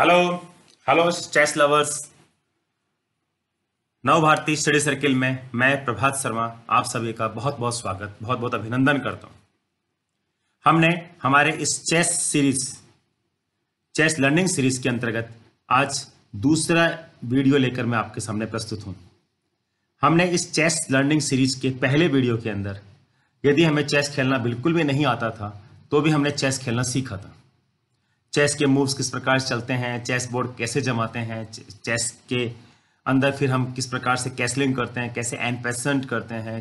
hello hello chess lovers नव भारतीय study circle में मैं प्रभात शर्मा आप सभी का बहुत बहुत स्वागत बहुत बहुत अभिनंदन करता हूं हमने हमारे इस chess series chess learning series के अंतर्गत आज दूसरा वीडियो लेकर मैं आपके सामने प्रस्तुत हूं हमने इस चेस लर्निंग सीरीज के पहले वीडियो के अंदर यदि हमें चेस खेलना बिल्कुल भी नहीं आता था तो भी हमने चेस खेलना सीखा था चेस के मूव्स किस प्रकार से चलते हैं चेस बोर्ड कैसे जमाते हैं चेस के अंदर फिर हम किस प्रकार से कैसलिंग करते हैं कैसे एनपेसेंट करते हैं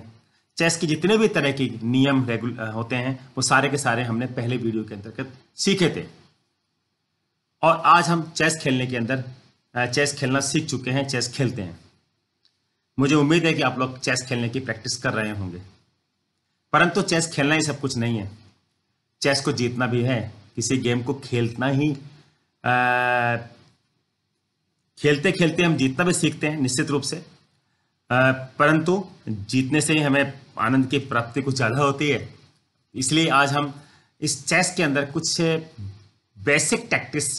चेस के जितने भी तरह के नियम रेगुल होते हैं वो सारे के सारे हमने पहले वीडियो के अंतर्गत सीखे थे और आज हम चेस खेलने के अंदर चेस खेलना सीख चुके हैं चेस खेलते हैं मुझे उम्मीद है कि आप लोग चेस खेलने की प्रैक्टिस कर रहे होंगे परंतु चेस खेलना ही सब कुछ नहीं है चेस को जीतना भी है किसी गेम को खेलना ही आ, खेलते खेलते हम जीतना भी सीखते हैं निश्चित रूप से परंतु जीतने से ही हमें आनंद की प्राप्ति कुछ ज़्यादा होती है इसलिए आज हम इस चेस के अंदर कुछ बेसिक टैक्टिस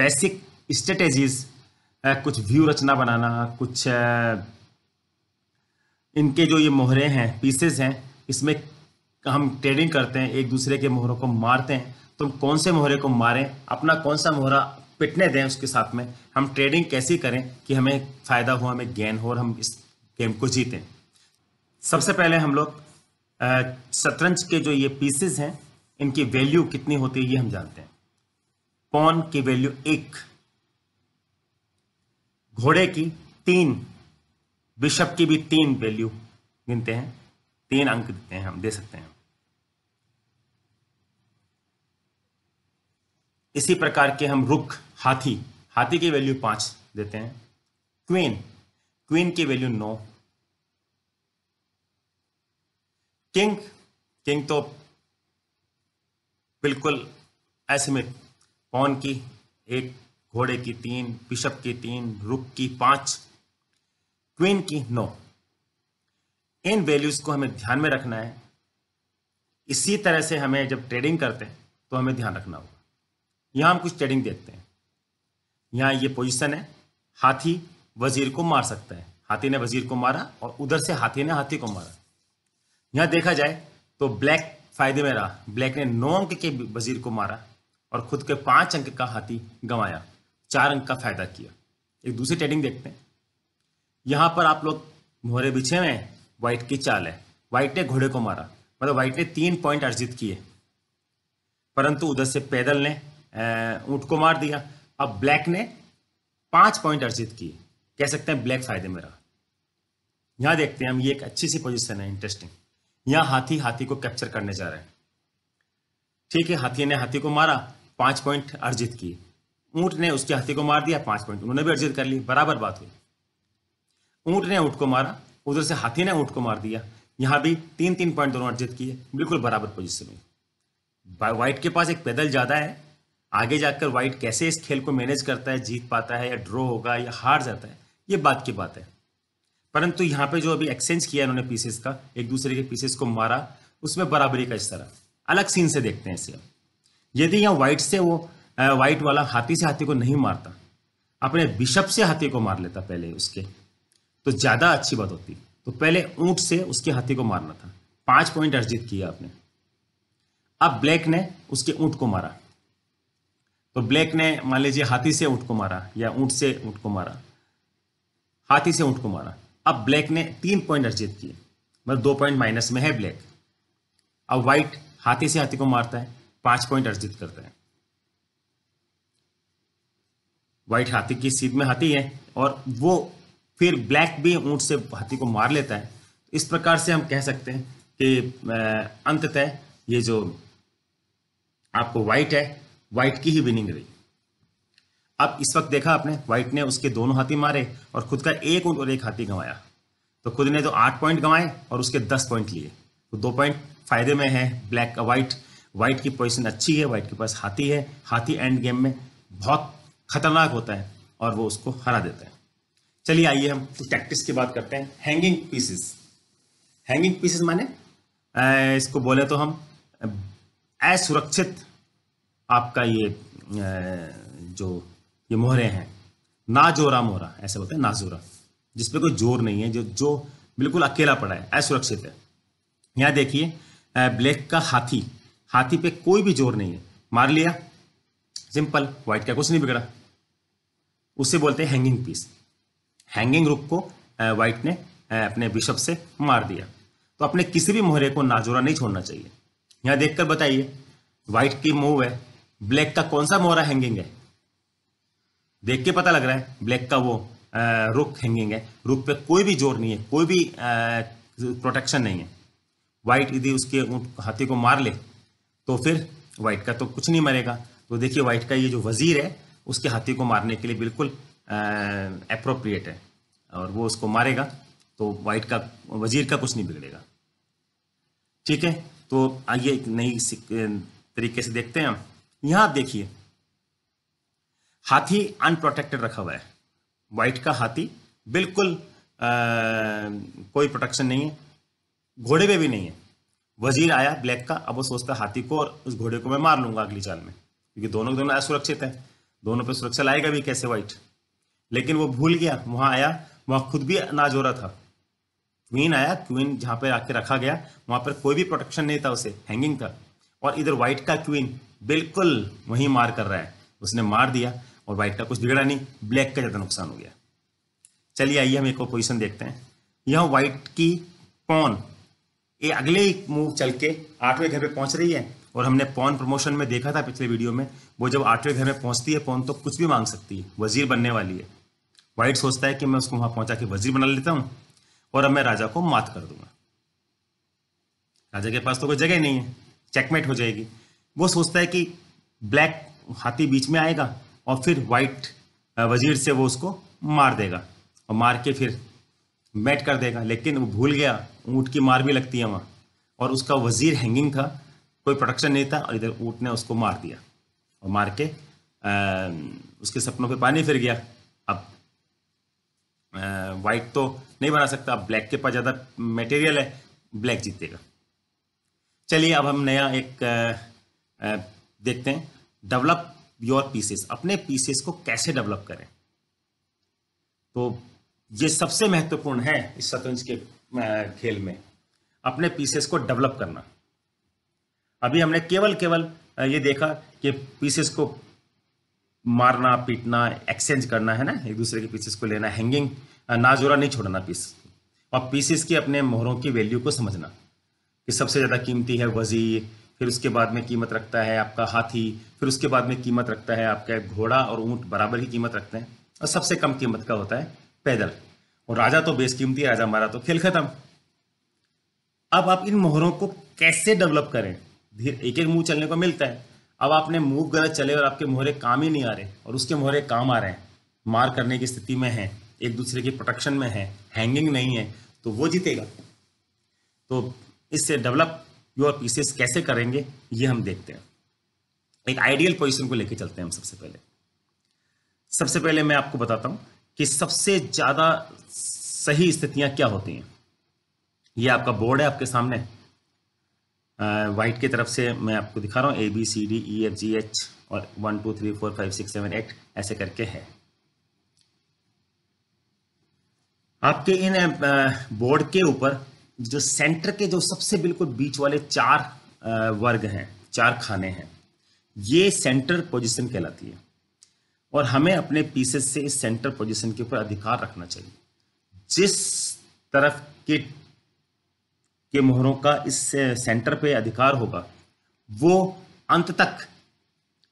बेसिक स्ट्रेटेजीज कुछ व्यू रचना बनाना कुछ इनके जो ये मोहरे हैं पीसेस हैं इसमें हम ट्रेडिंग करते हैं एक दूसरे के मोहरों को मारते हैं तो हम कौन से मोहरे को मारें अपना कौन सा मोहरा पिटने दें उसके साथ में हम ट्रेडिंग कैसी करें कि हमें फ़ायदा हो हमें गेन हो और हम इस गेम को जीतें सबसे पहले हम लोग शतरंज के जो ये पीसेस हैं इनकी वैल्यू कितनी होती है ये हम जानते हैं पौन की वैल्यू एक घोड़े की तीन बिशप की भी तीन वैल्यू गिनते हैं तीन अंक देते हैं हम दे सकते हैं इसी प्रकार के हम रुक हाथी हाथी की वैल्यू पांच देते हैं क्वीन क्वीन की वैल्यू नौ किंग किंग तो बिल्कुल ऐसे में पौन की एक घोड़े की तीन पिशप की तीन रुक की पांच क्वीन की नौ इन वैल्यूज को हमें ध्यान में रखना है इसी तरह से हमें जब ट्रेडिंग करते हैं तो हमें ध्यान रखना होगा यहां हम कुछ ट्रेडिंग देखते हैं यहाँ ये पोजीशन है हाथी वजीर को मार सकता है हाथी ने वजीर को मारा और उधर से हाथी ने हाथी को मारा यहाँ देखा जाए तो ब्लैक फायदे में रहा ब्लैक ने नौ अंक के वजीर को मारा और खुद के पांच अंक का हाथी गंवाया चार अंक का फायदा किया एक दूसरी ट्रेडिंग देखते हैं यहां पर आप लोग मोहरे बिछे हुए व्हाइट की चाल है व्हाइट ने घोड़े को मारा मतलब व्हाइट ने तीन पॉइंट अर्जित किए परंतु उधर से पैदल ने ऊट को मार दिया अब ब्लैक ने पांच पॉइंट अर्जित किए कह सकते हैं ब्लैक फायदे में रहा यहां देखते हैं हम ये एक अच्छी सी पोजिशन है इंटरेस्टिंग यहां हाथी हाथी को कैप्चर करने जा रहे हैं ठीक है हाथी ने हाथी को मारा पांच पॉइंट अर्जित किए ऊंट ने उसके हाथी को मार दिया पांच पॉइंट उन्होंने भी अर्जित कर ली बराबर बात हुई ऊंट ने ऊंट को मारा उधर से हाथी ने ऊंट को मार दिया यहां भी तीन तीन पॉइंट दोनों अर्जित किए बिल्कुल बराबर पोजिशन हुई व्हाइट के पास एक पैदल ज़्यादा है आगे जाकर वाइट कैसे इस खेल को मैनेज करता है जीत पाता है या ड्रॉ होगा या हार जाता है ये बात की बात है परंतु यहाँ पे जो अभी एक्सचेंज किया इन्होंने पीसेस का एक दूसरे के पीसेस को मारा उसमें बराबरी का इस तरह अलग सीन से देखते हैं इसे यदि यहाँ वाइट से वो वाइट वाला हाथी से हाथी को नहीं मारता अपने बिशप से हाथी को मार लेता पहले उसके तो ज़्यादा अच्छी बात होती तो पहले ऊँट से उसके हाथी को मारना था पाँच पॉइंट अर्जित किया आपने अब ब्लैक ने उसके ऊँट को मारा तो ब्लैक ने मान लीजिए हाथी से ऊंट को मारा या ऊंट से ऊंट को मारा हाथी से ऊँट को मारा अब ब्लैक ने तीन पॉइंट अर्जित किए मतलब दो पॉइंट माइनस में है ब्लैक अब व्हाइट हाथी से हाथी को मारता है पांच पॉइंट अर्जित करता है व्हाइट हाथी की सीध में हाथी है और वो फिर ब्लैक भी ऊंट से हाथी को मार लेता है इस प्रकार से हम कह सकते हैं कि अंततः ये जो आपको व्हाइट है व्हाइट की ही विनिंग रही अब इस वक्त देखा आपने व्हाइट ने उसके दोनों हाथी मारे और खुद का एक और एक हाथी गंवाया तो खुद ने तो आठ पॉइंट गंवाए और उसके दस पॉइंट लिए तो दो पॉइंट फायदे में है ब्लैक व्हाइट व्हाइट की पोजिशन अच्छी है व्हाइट के पास हाथी है हाथी एंड गेम में बहुत खतरनाक होता है और वो उसको हरा देता है चलिए आइए हम तो टैक्टिस की बात करते हैं हैंगिंग पीसेस हैंगिंग पीसेस माने इसको बोले तो हम असुरक्षित आपका ये जो ये मोहरे हैं नाजोरा मोहरा ऐसे बोलते हैं नाजोरा जिसपे कोई जोर नहीं है जो जो बिल्कुल अकेला पड़ा है असुरक्षित है यहाँ देखिए ब्लैक का हाथी हाथी पे कोई भी जोर नहीं है मार लिया सिंपल व्हाइट का कुछ नहीं बिगड़ा उसे बोलते हैं हैंगिंग पीस हैंगिंग रुक को व्हाइट ने अपने बिशप से मार दिया तो अपने किसी भी मोहरे को नाजोरा नहीं छोड़ना चाहिए यहाँ देखकर बताइए व्हाइट की मूव है ब्लैक का कौन सा मोहरा हैंगिंग है देख के पता लग रहा है ब्लैक का वो रुख हैंगिंग है रुख पे कोई भी जोर नहीं है कोई भी प्रोटेक्शन नहीं है वाइट यदि उसके हाथी को मार ले तो फिर वाइट का तो कुछ नहीं मरेगा तो देखिए वाइट का ये जो वजीर है उसके हाथी को मारने के लिए बिल्कुल अप्रोप्रिएट है और वो उसको मारेगा तो वाइट का वजीर का कुछ नहीं बिगड़ेगा ठीक है तो आइए एक नई तरीके से देखते हैं हम यहां आप देखिए हाथी अनप्रोटेक्टेड रखा हुआ है वाइट का हाथी बिल्कुल आ, कोई प्रोटेक्शन नहीं है घोड़े पे भी नहीं है वजीर आया ब्लैक का अब वो सोचता हाथी को और उस घोड़े को मैं मार लूंगा अगली चाल में क्योंकि दोनों दोनों असुरक्षित है दोनों पे सुरक्षा लाएगा भी कैसे वाइट लेकिन वो भूल गया वहां आया वहां खुद भी अनाज हो रहा था क्वीन आया क्वीन जहां पर आके रखा गया वहां पर कोई भी प्रोटेक्शन नहीं था उसे हैंगिंग था और इधर व्हाइट का क्वीन बिल्कुल वही मार कर रहा है उसने मार दिया और व्हाइट का कुछ बिगड़ा नहीं ब्लैक का ज़्यादा नुकसान हो गया चलिए आइए हम एक और पोजिशन देखते हैं यहाँ व्हाइट की पौन ये अगले मूव चल के आठवें घर पे पहुंच रही है और हमने पौन प्रमोशन में देखा था पिछले वीडियो में वो जब आठवें घर में पहुंचती है पौन तो कुछ भी मांग सकती है वजीर बनने वाली है व्हाइट सोचता है कि मैं उसको वहां पहुंचा के वजीर बना लेता हूं और अब मैं राजा को मात कर दूंगा राजा के पास तो कोई जगह नहीं है चेकमेट हो जाएगी वो सोचता है कि ब्लैक हाथी बीच में आएगा और फिर वाइट वजीर से वो उसको मार देगा और मार के फिर मैट कर देगा लेकिन वो भूल गया ऊँट की मार भी लगती है वहाँ और उसका वजीर हैंगिंग था कोई प्रोटेक्शन नहीं था और इधर ऊँट ने उसको मार दिया और मार के आ, उसके सपनों पे पानी फिर गया अब वाइट तो नहीं बना सकता अब ब्लैक के पास ज़्यादा मटेरियल है ब्लैक जीतेगा चलिए अब हम नया एक आ, देखते हैं डेवलप योर पीसेस अपने पीसेस को कैसे डेवलप करें तो ये सबसे महत्वपूर्ण है इस शतरंज के खेल में अपने पीसेस को डेवलप करना अभी हमने केवल केवल ये देखा कि पीसेस को मारना पीटना एक्सचेंज करना है ना एक दूसरे के पीसेस को लेना हैंगिंग नाजोरा नहीं छोड़ना पीस और पीसेस की अपने मोहरों की वैल्यू को समझना कि सबसे ज़्यादा कीमती है वजीर फिर उसके बाद में कीमत रखता है आपका हाथी फिर उसके बाद में कीमत रखता है आपका घोड़ा और ऊंट बराबर ही कीमत रखते हैं और सबसे कम कीमत का होता है पैदल और राजा तो बेशकीमती राजा मारा तो खेल खत्म अब आप इन मोहरों को कैसे डेवलप करें एक एक मुंह चलने को मिलता है अब आपने मुंह गलत चले और आपके मोहरे काम ही नहीं आ रहे और उसके मोहरे काम आ रहे हैं मार करने की स्थिति में है एक दूसरे की प्रोटेक्शन में है हैंगिंग नहीं है तो वो जीतेगा तो इससे डेवलप योर पीसेस कैसे करेंगे ये हम देखते हैं एक आइडियल पोजिशन को लेकर चलते हैं हम सबसे पहले सबसे पहले मैं आपको बताता हूं कि सबसे ज़्यादा सही स्थितियां क्या होती हैं ये आपका बोर्ड है आपके सामने वाइट की तरफ से मैं आपको दिखा रहा हूं A B C D E F G H और one two three four five six seven eight ऐसे करके है आपके इन बोर्ड के ऊपर जो सेंटर के जो सबसे बिल्कुल बीच वाले चार वर्ग हैं चार खाने हैं ये सेंटर पोजीशन कहलाती है और हमें अपने पीसेस से इस सेंटर पोजीशन के ऊपर अधिकार रखना चाहिए जिस तरफ के के मोहरों का इस सेंटर पे अधिकार होगा वो अंत तक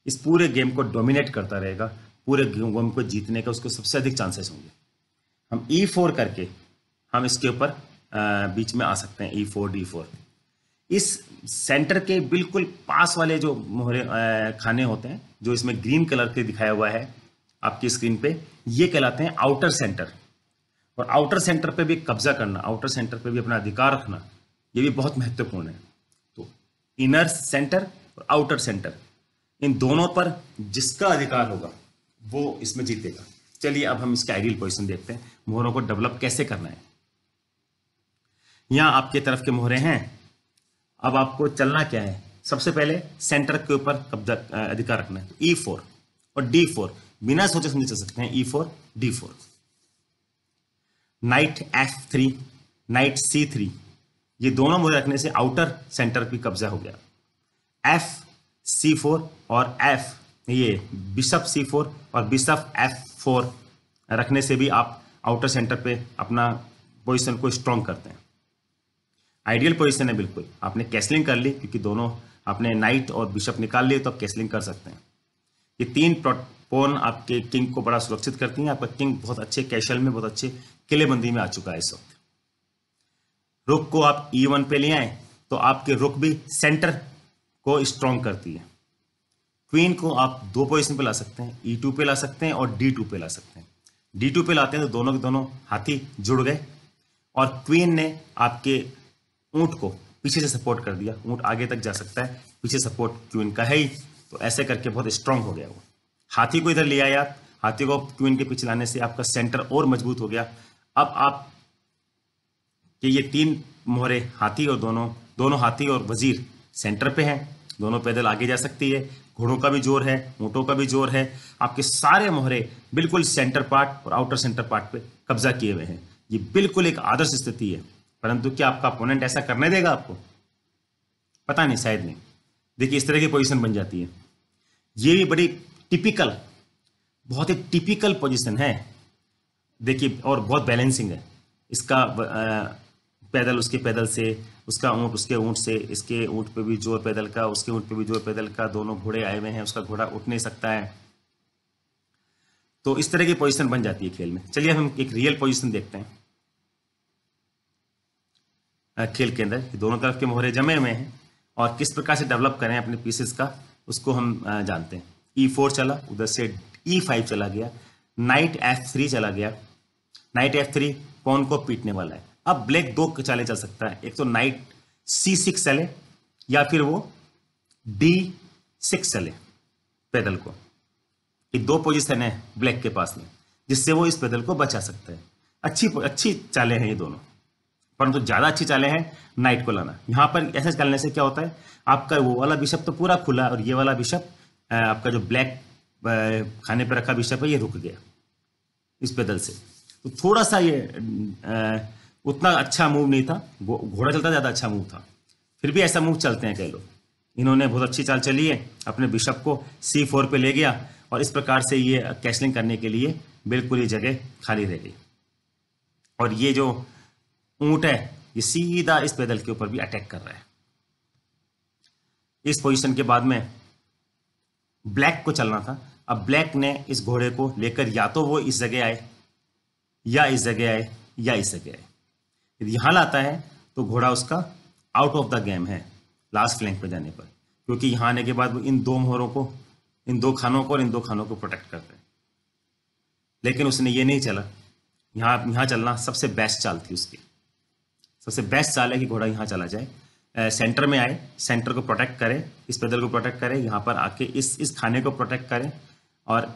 इस पूरे गेम को डोमिनेट करता रहेगा पूरे गेम को जीतने का उसको सबसे अधिक चांसेस होंगे हम ई e फोर करके हम इसके ऊपर बीच में आ सकते हैं ई फोर डी फोर इस सेंटर के बिल्कुल पास वाले जो मोहरे खाने होते हैं जो इसमें ग्रीन कलर के दिखाया हुआ है आपकी स्क्रीन पे ये कहलाते हैं आउटर सेंटर और आउटर सेंटर पे भी कब्जा करना आउटर सेंटर पे भी अपना अधिकार रखना ये भी बहुत महत्वपूर्ण है तो इनर सेंटर और आउटर सेंटर इन दोनों पर जिसका अधिकार होगा वो इसमें जीतेगा चलिए अब हम इसका आइडियल पोजिशन देखते हैं मोहरों को डेवलप कैसे करना है यहाँ आपके तरफ के मोहरे हैं अब आपको चलना क्या है सबसे पहले सेंटर के ऊपर कब्जा अधिकार रखना है ई तो फोर e और डी फोर बिना सोचे समझे चल सकते हैं E four D four knight F three knight C three ये दोनों मोहरे रखने से आउटर सेंटर पर कब्जा हो गया एफ सी फोर और एफ ये बिशप सी फोर और बिशप एफ फोर रखने से भी आप आउटर सेंटर पे अपना पोजीशन को स्ट्रॉन्ग करते हैं आइडियल पोजिशन है बिल्कुल आपने कैसलिंग कर ली क्योंकि दोनों आपने नाइट और बिशप निकाल लिए तो आप कैसलिंग कर सकते हैं ये तीन पोन आपके किंग को बड़ा सुरक्षित करती हैं आपका किंग बहुत अच्छे कैशल में बहुत अच्छे किलेबंदी में आ चुका है इस वक्त रुख को आप ई e वन पे ले आए तो आपके रुख भी सेंटर को स्ट्रॉन्ग करती है क्वीन को आप दो पोजिशन पे ला सकते हैं ई e टू पे ला सकते हैं और डी टू पे ला सकते हैं डी टू पे लाते हैं तो दोनों के दोनों हाथी जुड़ गए और क्वीन ने आपके ऊंट को पीछे से सपोर्ट कर दिया ऊंट आगे तक जा सकता है पीछे सपोर्ट क्यू इनका है ही तो ऐसे करके बहुत स्ट्रांग हो गया वो हाथी को इधर ले आया हाथी को क्यू इनके पीछे लाने से आपका सेंटर और मजबूत हो गया अब आप कि ये तीन मोहरे हाथी और दोनों दोनों हाथी और वजीर सेंटर पे हैं दोनों पैदल आगे जा सकती है घोड़ों का भी जोर है ऊँटों का भी जोर है आपके सारे मोहरे बिल्कुल सेंटर पार्ट और आउटर सेंटर पार्ट पे कब्जा किए हुए हैं ये बिल्कुल एक आदर्श स्थिति है परंतु क्या आपका अपोनेंट ऐसा करने देगा आपको पता नहीं शायद नहीं देखिए इस तरह की पोजीशन बन जाती है ये भी बड़ी टिपिकल बहुत ही टिपिकल पोजीशन है देखिए और बहुत बैलेंसिंग है इसका पैदल उसके पैदल से उसका ऊँट उसके ऊँट से इसके ऊँट पे भी जोर पैदल का उसके ऊँट पे भी जोर पैदल का दोनों घोड़े आए हुए हैं उसका घोड़ा उठ नहीं सकता है तो इस तरह की पोजिशन बन जाती है खेल में चलिए हम एक रियल पोजिशन देखते हैं खेल के अंदर कि दोनों तरफ के मोहरे जमे हुए हैं और किस प्रकार से डेवलप करें अपने पीसेस का उसको हम जानते हैं ई e फोर चला उधर से ई e फाइव चला गया नाइट एफ थ्री चला गया नाइट एफ थ्री पॉन को पीटने वाला है अब ब्लैक दो चाले चल सकता है एक तो नाइट सी सिक्स चले या फिर वो डी सिक्स चले पैदल को ये दो पोजिशन है ब्लैक के पास में जिससे वो इस पैदल को बचा सकता है अच्छी अच्छी चालें हैं ये दोनों परंतु ज़्यादा अच्छी चाले हैं नाइट को लाना यहाँ पर ऐसे चलने से क्या होता है आपका वो वाला बिशप तो पूरा खुला और ये वाला बिशप आपका जो ब्लैक खाने पर रखा बिशप है ये रुक गया इस पैदल से तो थोड़ा सा ये उतना अच्छा मूव नहीं था घोड़ा चलता ज़्यादा अच्छा मूव था फिर भी ऐसा मूव चलते हैं कई लोग इन्होंने बहुत अच्छी चाल चली है अपने बिशप को सी फोर पर ले गया और इस प्रकार से ये कैसलिंग करने के लिए बिल्कुल ये जगह खाली रह गई और ये जो ऊंट है ये सीधा इस पैदल के ऊपर भी अटैक कर रहा है इस पोजीशन के बाद में ब्लैक को चलना था अब ब्लैक ने इस घोड़े को लेकर या तो वो इस जगह आए या इस जगह आए या इस जगह आए यदि यहां लाता है तो घोड़ा उसका आउट ऑफ द गेम है लास्ट फ्लैंक पर जाने पर क्योंकि यहां आने के बाद वो इन दो मोहरों को इन दो खानों को और इन दो खानों को प्रोटेक्ट कर रहे लेकिन उसने ये नहीं चला यहां यहां चलना सबसे बेस्ट चाल थी उसकी सबसे बेस्ट चाल है कि घोड़ा यहाँ चला जाए सेंटर में आए सेंटर को प्रोटेक्ट करें इस पैदल को प्रोटेक्ट करें यहाँ पर आके इस इस खाने को प्रोटेक्ट करें और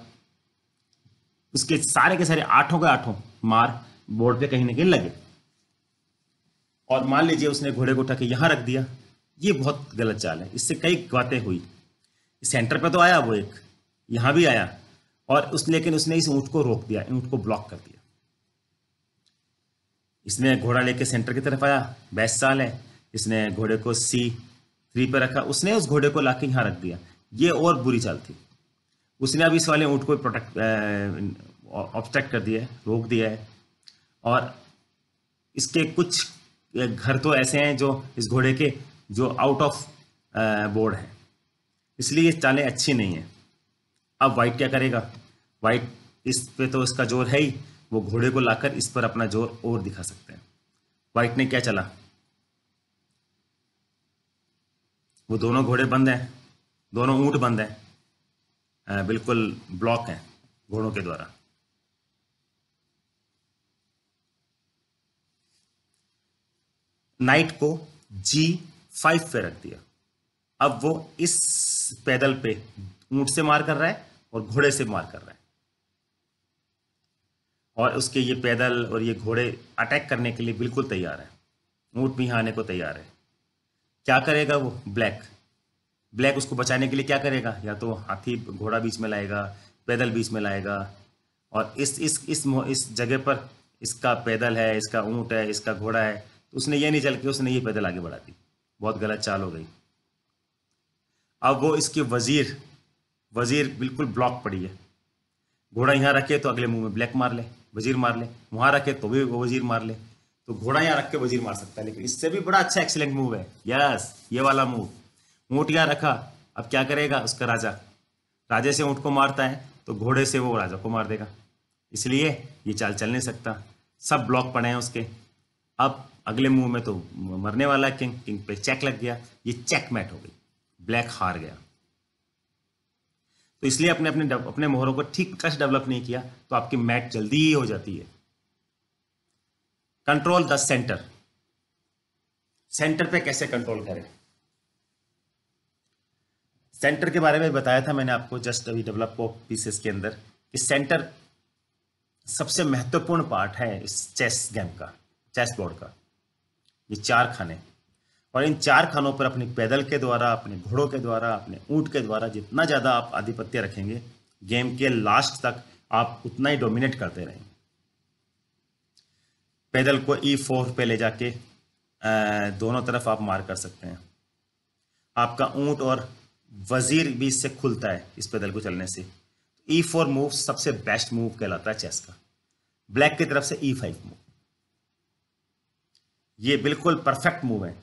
उसके सारे के सारे आठों के आठों मार बोर्ड पे कहीं ना कहीं लगे और मान लीजिए उसने घोड़े को उठा के यहाँ रख दिया ये बहुत गलत चाल है इससे कई बातें हुई सेंटर पर तो आया वो एक यहाँ भी आया और उस लेकिन उसने इस ऊँट को रोक दिया ऊँट को ब्लॉक कर दिया इसने घोड़ा लेके सेंटर की तरफ आया साल है इसने घोड़े को सी थ्री पर रखा उसने उस घोड़े को लाके यहाँ रख दिया ये और बुरी चाल थी उसने अब इस वाले ऊँट को प्रोटेक्ट ऑब्स्ट्रैक्ट कर दिया है रोक दिया है और इसके कुछ घर तो ऐसे हैं जो इस घोड़े के जो आउट ऑफ बोर्ड हैं इसलिए ये चालें अच्छी नहीं हैं अब वाइट क्या करेगा वाइट इस पे तो इसका जोर है ही वो घोड़े को लाकर इस पर अपना जोर और दिखा सकते हैं व्हाइट ने क्या चला वो दोनों घोड़े बंद हैं दोनों ऊंट बंद हैं बिल्कुल ब्लॉक हैं घोड़ों के द्वारा नाइट को जी फाइव पे रख दिया अब वो इस पैदल पे ऊंट से मार कर रहा है और घोड़े से मार कर रहा है और उसके ये पैदल और ये घोड़े अटैक करने के लिए बिल्कुल तैयार है ऊँट भी आने को तैयार है क्या करेगा वो ब्लैक ब्लैक उसको बचाने के लिए क्या करेगा या तो हाथी घोड़ा बीच में लाएगा पैदल बीच में लाएगा और इस इस इस इस जगह पर इसका पैदल है इसका ऊँट है इसका घोड़ा है तो उसने ये नहीं चल के उसने ये पैदल आगे बढ़ा दी बहुत गलत चाल हो गई अब वो इसके वजीर वजीर बिल्कुल ब्लॉक पड़ी है घोड़ा यहाँ रखे तो अगले मुंह में ब्लैक मार ले वजीर मार ले वहां रखे तो भी वजीर मार ले तो घोड़ा यहाँ रख के वजीर मार सकता है लेकिन इससे भी बड़ा अच्छा एक्सीलेंट मूव है यस ये वाला मूव ऊँट यहाँ रखा अब क्या करेगा उसका राजा राजे से ऊँट को मारता है तो घोड़े से वो राजा को मार देगा इसलिए ये चाल चल नहीं सकता सब ब्लॉक पड़े हैं उसके अब अगले मूव में तो मरने वाला किंग किंग पे चेक लग गया ये चेक मैट हो गई ब्लैक हार गया तो इसलिए अपने अपने अपने मोहरों को ठीक टच डेवलप नहीं किया तो आपकी मैट जल्दी ही हो जाती है कंट्रोल द सेंटर सेंटर पे कैसे कंट्रोल करें सेंटर के बारे में बताया था मैंने आपको जस्ट अभी डेवलप पीसेस के अंदर कि सेंटर सबसे महत्वपूर्ण पार्ट है इस चेस गेम का चेस बोर्ड का ये चार खाने और इन चार खानों पर अपने पैदल के द्वारा अपने घोड़ों के द्वारा अपने ऊँट के द्वारा जितना ज़्यादा आप आधिपत्य रखेंगे गेम के लास्ट तक आप उतना ही डोमिनेट करते रहेंगे पैदल को ई e फोर पे ले जाके दोनों तरफ आप मार कर सकते हैं आपका ऊंट और वजीर भी इससे खुलता है इस पैदल को चलने से ई फोर मूव सबसे बेस्ट मूव कहलाता है चेस का ब्लैक की तरफ से ई फाइव मूव ये बिल्कुल परफेक्ट मूव है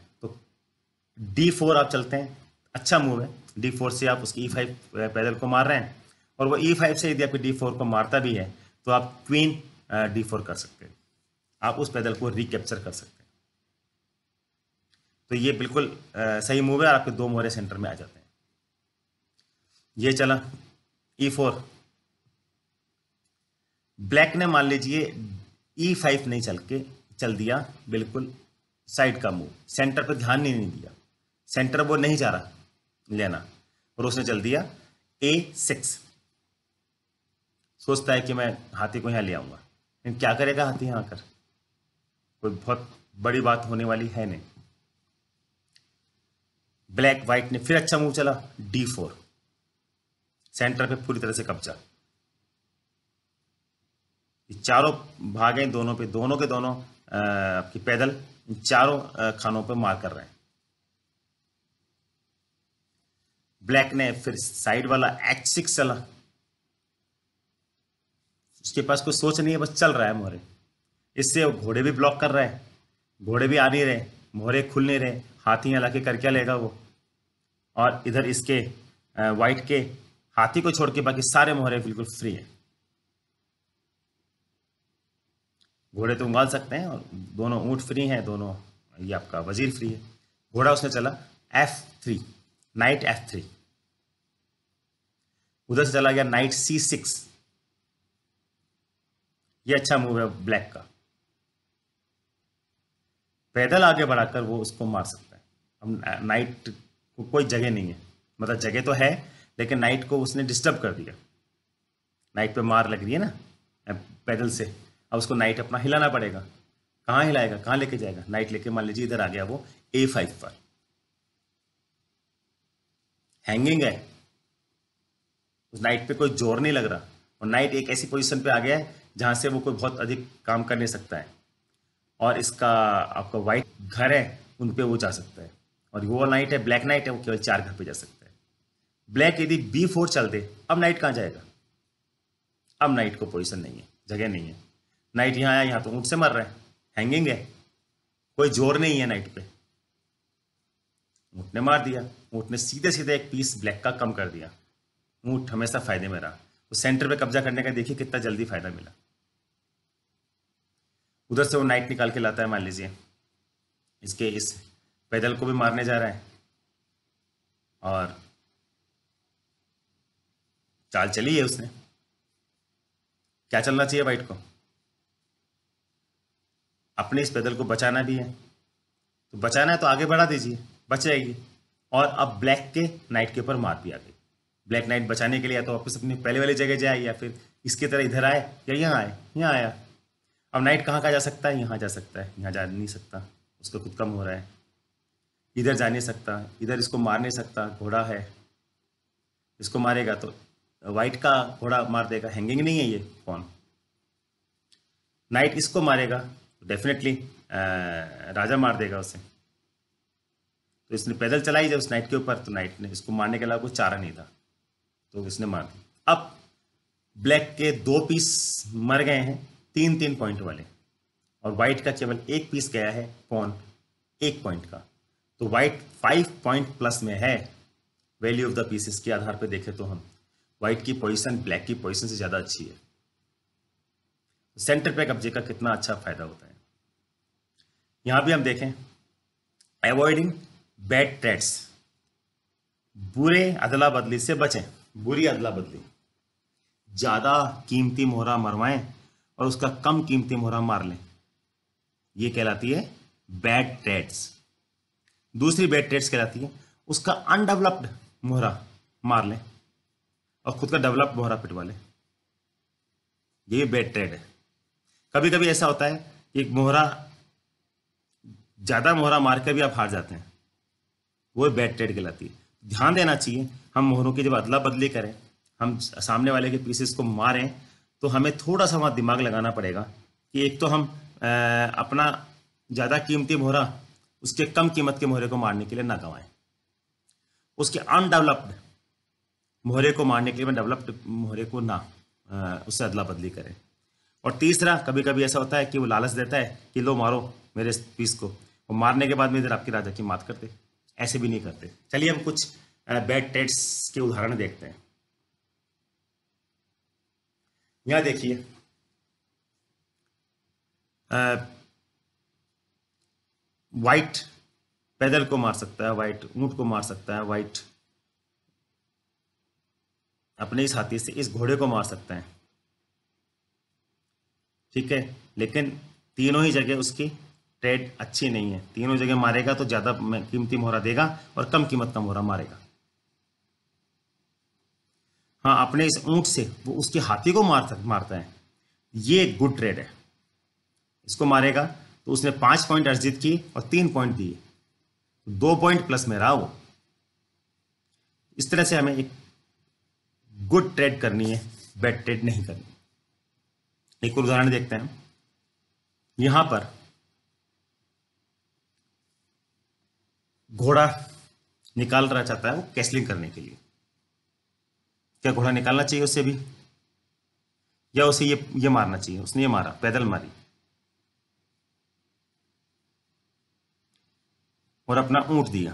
डी फोर आप चलते हैं अच्छा मूव है डी फोर से आप उसकी ई e फाइव पैदल को मार रहे हैं और वो ई e फाइव से यदि आपकी डी फोर को मारता भी है तो आप क्वीन डी फोर कर सकते हैं आप उस पैदल को रिकैप्चर कर सकते हैं तो ये बिल्कुल सही मूव है और आपके दो मोहरे सेंटर में आ जाते हैं ये चला ई फोर ब्लैक ने मान लीजिए ई e फाइव नहीं चल के चल दिया बिल्कुल साइड का मूव सेंटर पर ध्यान नहीं, नहीं दिया सेंटर वो नहीं जा रहा लेना और उसने चल दिया ए सिक्स सोचता है कि मैं हाथी को यहां ले आऊंगा लेकिन क्या करेगा हाथी यहां आकर कोई बहुत बड़ी बात होने वाली है नहीं ब्लैक व्हाइट ने फिर अच्छा मूव चला डी फोर सेंटर पे पूरी तरह से कब्जा चारों भागे दोनों पे दोनों के दोनों आपकी पैदल पैदल चारों खानों पे मार कर रहे हैं ब्लैक ने फिर साइड वाला एच सिक्स चला उसके पास कोई सोच नहीं है बस चल रहा है मोहरे इससे वो घोड़े भी ब्लॉक कर रहा है घोड़े भी आ नहीं रहे मोहरे खुल नहीं रहे हाथी यहाँ के कर क्या लेगा वो और इधर इसके वाइट के हाथी को छोड़ के बाकी सारे मोहरे बिल्कुल फ्री है घोड़े तो उंगाल सकते हैं और दोनों ऊंट फ्री हैं दोनों ये आपका वजीर फ्री है घोड़ा उसने चला F three knight F three उधर से चला गया नाइट सी सिक्स ये अच्छा मूव है ब्लैक का पैदल आगे बढ़ाकर वो उसको मार सकता है अब नाइट को कोई जगह नहीं है मतलब जगह तो है लेकिन नाइट को उसने डिस्टर्ब कर दिया नाइट पे मार लग रही है ना पैदल से अब उसको नाइट अपना हिलाना पड़ेगा कहाँ हिलाएगा कहाँ लेके जाएगा नाइट लेके मान लीजिए इधर आ गया वो ए फाइव पर हैंगिंग है उस नाइट पे कोई जोर नहीं लग रहा और नाइट एक ऐसी पोजीशन पे आ गया है जहां से वो कोई बहुत अधिक काम कर नहीं सकता है और इसका आपका वाइट घर है उन पे वो जा सकता है और वो नाइट है ब्लैक नाइट है वो केवल चार घर पे जा सकता है ब्लैक यदि बी फोर चल दे अब नाइट कहाँ जाएगा अब नाइट को पोजिशन नहीं है जगह नहीं है नाइट यहाँ आया यहाँ तो ऊँट से मर रहा है हैंगिंग है कोई जोर नहीं है नाइट पे ऊँट ने मार दिया ऊँट ने सीधे सीधे एक पीस ब्लैक का कम कर दिया ऊँट हमेशा फायदे में रहा तो सेंटर पे कब्जा करने का देखिए कितना जल्दी फायदा मिला उधर से वो नाइट निकाल के लाता है मान लीजिए इसके इस पैदल को भी मारने जा रहा है और चाल चली है उसने क्या चलना चाहिए वाइट को अपने इस पैदल को बचाना भी है तो बचाना है तो आगे बढ़ा दीजिए बच जाएगी और अब ब्लैक के नाइट के ऊपर मार भी आ गई ब्लैक नाइट बचाने के लिए या तो वापस अपने पहले वाली जगह जाए या फिर इसके तरह इधर आए या यहाँ आए यहाँ आया अब नाइट कहाँ कहाँ जा सकता है यहाँ जा सकता है यहाँ जा नहीं सकता उसका खुद कम हो रहा है इधर जा नहीं सकता इधर इसको मार नहीं सकता घोड़ा है इसको मारेगा तो वाइट का घोड़ा मार देगा हैंगिंग नहीं है ये कौन नाइट इसको मारेगा तो डेफिनेटली राजा मार देगा उसे तो इसने पैदल चलाई जब उस नाइट के ऊपर तो नाइट ने इसको मारने के अलावा कोई चारा नहीं था तो इसने मार दी अब ब्लैक के दो पीस मर गए हैं तीन तीन पॉइंट वाले और वाइट का केवल एक पीस गया है कौन एक पॉइंट का तो वाइट फाइव पॉइंट प्लस में है वैल्यू ऑफ द पीसेस के आधार पर देखें तो हम व्हाइट की पोजीशन ब्लैक की पोजीशन से ज़्यादा अच्छी है सेंटर पे कब्जे का कितना अच्छा फायदा होता है यहां भी हम देखें अवॉइडिंग बैड ट्रेड्स बुरे अदला बदली से बचें बुरी अदला बदली ज़्यादा कीमती मोहरा मरवाएं और उसका कम कीमती मोहरा मार लें यह कहलाती है बैड ट्रेड्स दूसरी बैड ट्रेड्स कहलाती है उसका अनडेवलप्ड मोहरा मार लें और खुद का डेवलप्ड मोहरा पिटवा लें ये बैड ट्रेड है कभी कभी ऐसा होता है कि मोहरा ज़्यादा मोहरा मार के भी आप हार जाते हैं वो बैड ट्रेड कहलाती है ध्यान देना चाहिए हम मोहरों की जब अदला बदली करें हम सामने वाले के पीसेस को मारें तो हमें थोड़ा सा वहाँ दिमाग लगाना पड़ेगा कि एक तो हम आ, अपना ज़्यादा कीमती मोहरा उसके कम कीमत के मोहरे को मारने के लिए ना गंवाएं उसके अनडेवलप्ड मोहरे को मारने के लिए डेवलप्ड मोहरे को ना आ, उससे अदला बदली करें और तीसरा कभी कभी ऐसा होता है कि वो लालच देता है कि लो मारो मेरे पीस को और मारने के बाद में इधर आपकी राजा की मात करते ऐसे भी नहीं करते चलिए हम कुछ बैड ट्रेड्स के उदाहरण देखते हैं यहां देखिए वाइट पैदल को मार सकता है वाइट ऊंट को मार सकता है वाइट अपने इस हाथी से इस घोड़े को मार सकता है ठीक है लेकिन तीनों ही जगह उसकी ट्रेड अच्छी नहीं है तीनों जगह मारेगा तो ज़्यादा कीमती मोहरा देगा और कम कीमत का मोहरा मारेगा हाँ अपने इस ऊंट से वो उसके हाथी को मारता मारता है ये गुड ट्रेड है इसको मारेगा तो उसने पांच पॉइंट अर्जित की और तीन पॉइंट दिए दो पॉइंट प्लस में रहा वो इस तरह से हमें एक गुड ट्रेड करनी है बैड ट्रेड नहीं करनी एक उदाहरण देखते हैं यहां पर घोड़ा निकाल रहा चाहता है वो कैसलिंग करने के लिए क्या घोड़ा निकालना चाहिए उससे भी या उसे ये ये मारना चाहिए उसने ये मारा पैदल मारी और अपना ऊंट दिया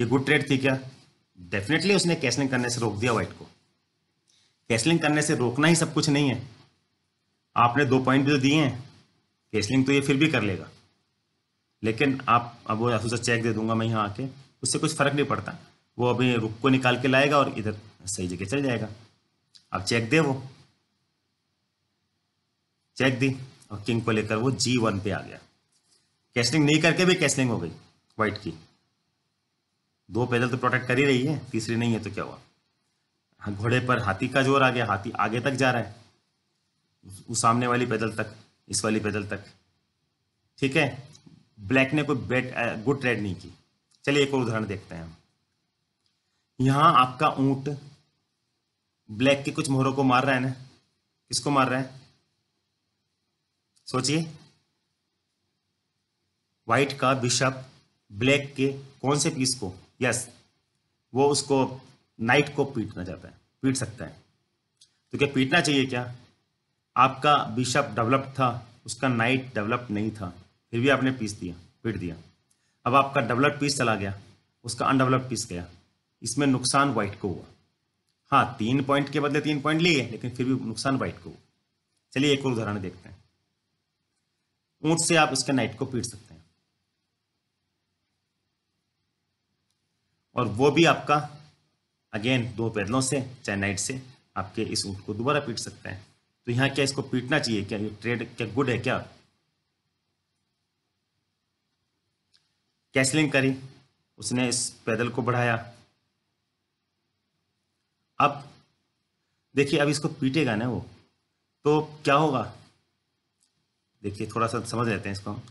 ये गुड ट्रेड थी क्या डेफिनेटली उसने कैसलिंग करने से रोक दिया व्हाइट को कैसलिंग करने से रोकना ही सब कुछ नहीं है आपने दो पॉइंट भी तो दिए हैं कैसलिंग तो ये फिर भी कर लेगा लेकिन आप अब वो उसे चेक दे दूंगा मैं यहाँ आके उससे कुछ फ़र्क नहीं पड़ता वो अभी रुक को निकाल के लाएगा और इधर सही जगह चल जाएगा अब चेक दे वो चेक दी और किंग को लेकर वो जी वन पे आ गया कैसलिंग नहीं करके भी कैसलिंग हो गई वाइट की दो पैदल तो प्रोटेक्ट कर ही रही है तीसरी नहीं है तो क्या हुआ हाँ, घोड़े पर हाथी का जोर आ गया हाथी आगे तक जा रहा है उस सामने वाली पैदल तक इस वाली पैदल तक ठीक है ब्लैक ने कोई बेट गुड ट्रेड नहीं की चलिए एक और उदाहरण देखते हैं हम यहां आपका ऊंट ब्लैक के कुछ मोहरों को मार रहा है ना किसको मार रहा है सोचिए वाइट का बिशप ब्लैक के कौन से पीस को यस वो उसको नाइट को पीटना चाहता है पीट सकता है तो क्या पीटना चाहिए क्या आपका बिशप डेवलप्ड था उसका नाइट डेवलप नहीं था फिर भी आपने पीस दिया पीट दिया अब आपका डेवलप पीस चला गया उसका अनडेवलप पीस गया इसमें नुकसान वाइट को हुआ हाँ तीन पॉइंट के बदले तीन पॉइंट लिए लेकिन फिर भी नुकसान वाइट को हुआ चलिए एक और उदाहरण देखते हैं ऊंट से आप उसके नाइट को पीट सकते हैं और वो भी आपका अगेन दो पैदलों से चाहे नाइट से आपके इस ऊंट को दोबारा पीट सकते हैं तो यहाँ क्या इसको पीटना चाहिए क्या ये ट्रेड क्या गुड है क्या कैसलिंग करी उसने इस पैदल को बढ़ाया अब देखिए अब इसको पीटेगा ना वो तो क्या होगा देखिए थोड़ा सा समझ लेते हैं इसको हम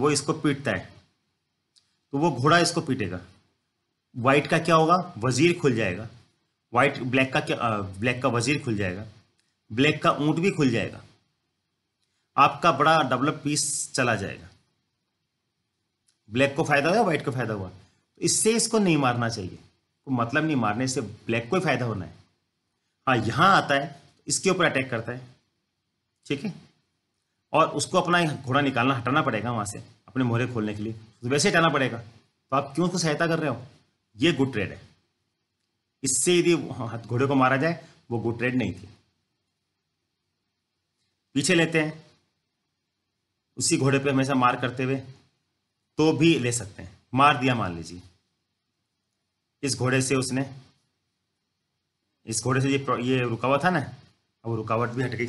वो इसको पीटता है तो वो घोड़ा इसको पीटेगा वाइट का क्या होगा वजीर खुल जाएगा वाइट ब्लैक का क्या ब्लैक का वजीर खुल जाएगा ब्लैक का ऊंट भी खुल जाएगा आपका बड़ा डेवलप पीस चला जाएगा ब्लैक को फायदा हुआ व्हाइट को फायदा हुआ तो इससे इसको नहीं मारना चाहिए तो मतलब नहीं मारने से ब्लैक को ही फायदा होना है हाँ यहाँ आता है इसके ऊपर अटैक करता है ठीक है और उसको अपना घोड़ा निकालना हटाना पड़ेगा वहां से अपने मोहरे खोलने के लिए तो वैसे हटाना पड़ेगा तो आप क्यों उसको सहायता कर रहे हो ये गुड ट्रेड है इससे यदि घोड़े को मारा जाए वो गुड ट्रेड नहीं थी पीछे लेते हैं उसी घोड़े पे हमेशा मार करते हुए तो भी ले सकते हैं मार दिया मान लीजिए इस घोड़े से उसने इस घोड़े से ये ये रुकावट था ना वो रुकावट भी हट गई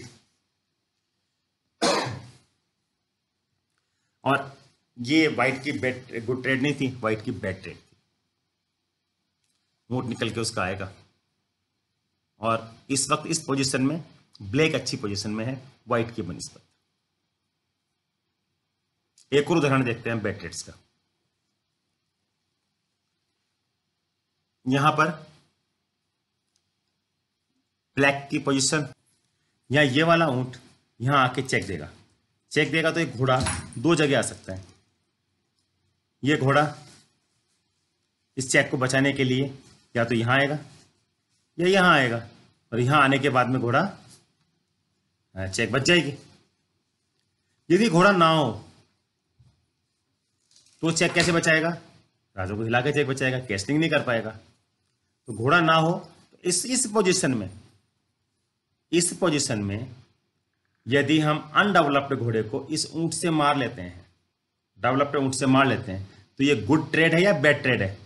और ये वाइट की बैट गुड ट्रेड नहीं थी वाइट की बैड ट्रेड थी मोट निकल के उसका आएगा और इस वक्त इस पोजीशन में ब्लैक अच्छी पोजीशन में है वाइट की बनस्पत एक और उदाहरण देखते हैं बैटलेट्स का यहां पर ब्लैक की पोजीशन यहां ये वाला ऊंट यहां आके चेक देगा चेक देगा तो एक घोड़ा दो जगह आ सकता है ये घोड़ा इस चेक को बचाने के लिए या तो यहां आएगा या यहां आएगा और यहां आने के बाद में घोड़ा चेक हाँ, बच जाएगी यदि घोड़ा ना हो तो चेक कैसे बचाएगा राजा को हिला के चेक बचाएगा कैस्टिंग नहीं कर पाएगा तो घोड़ा ना हो तो इस इस पोजीशन में इस पोजीशन में यदि हम अनडेवलप्ड घोड़े को इस ऊंट से मार लेते हैं डेवलप्ड ऊंट से मार लेते हैं तो ये गुड ट्रेड है या बैड ट्रेड है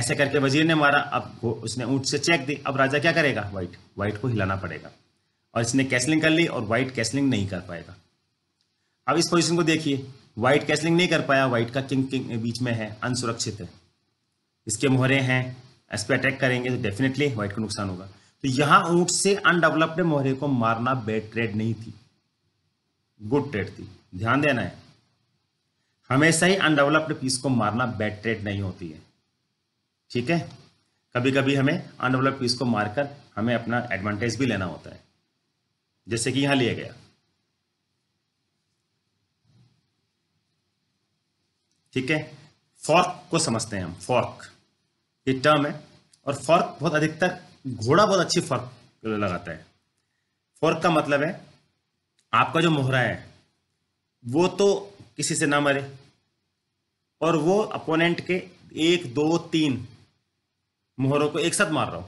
ऐसे करके वजीर ने मारा अब उसने ऊंट से चेक दी अब राजा क्या करेगा व्हाइट व्हाइट को हिलाना पड़ेगा और इसने कैसलिंग कर ली और व्हाइट कैसलिंग नहीं कर पाएगा अब इस पोजीशन को देखिए व्हाइट कैसलिंग नहीं कर पाया व्हाइट का किंग किंग बीच में है अनसुरक्षित है इसके मोहरे हैं इस पर अटैक करेंगे तो डेफिनेटली व्हाइट को नुकसान होगा तो यहां ऊंट से अनडेवलप्ड मोहरे को मारना बेड ट्रेड नहीं थी गुड ट्रेड थी ध्यान देना है हमेशा ही अनडेवलप्ड पीस को मारना बेड ट्रेड नहीं होती है ठीक है कभी कभी हमें अनडेवलप्ड पीस को मारकर हमें अपना एडवांटेज भी लेना होता है जैसे कि यहां लिया गया ठीक है फॉर्क को समझते हैं हम फॉर्क ये टर्म है और फॉर्क बहुत अधिकतर घोड़ा बहुत अच्छी फॉर्क लगाता है फॉर्क का मतलब है आपका जो मोहरा है वो तो किसी से ना मरे और वो अपोनेंट के एक दो तीन मोहरों को एक साथ मार रहा हूं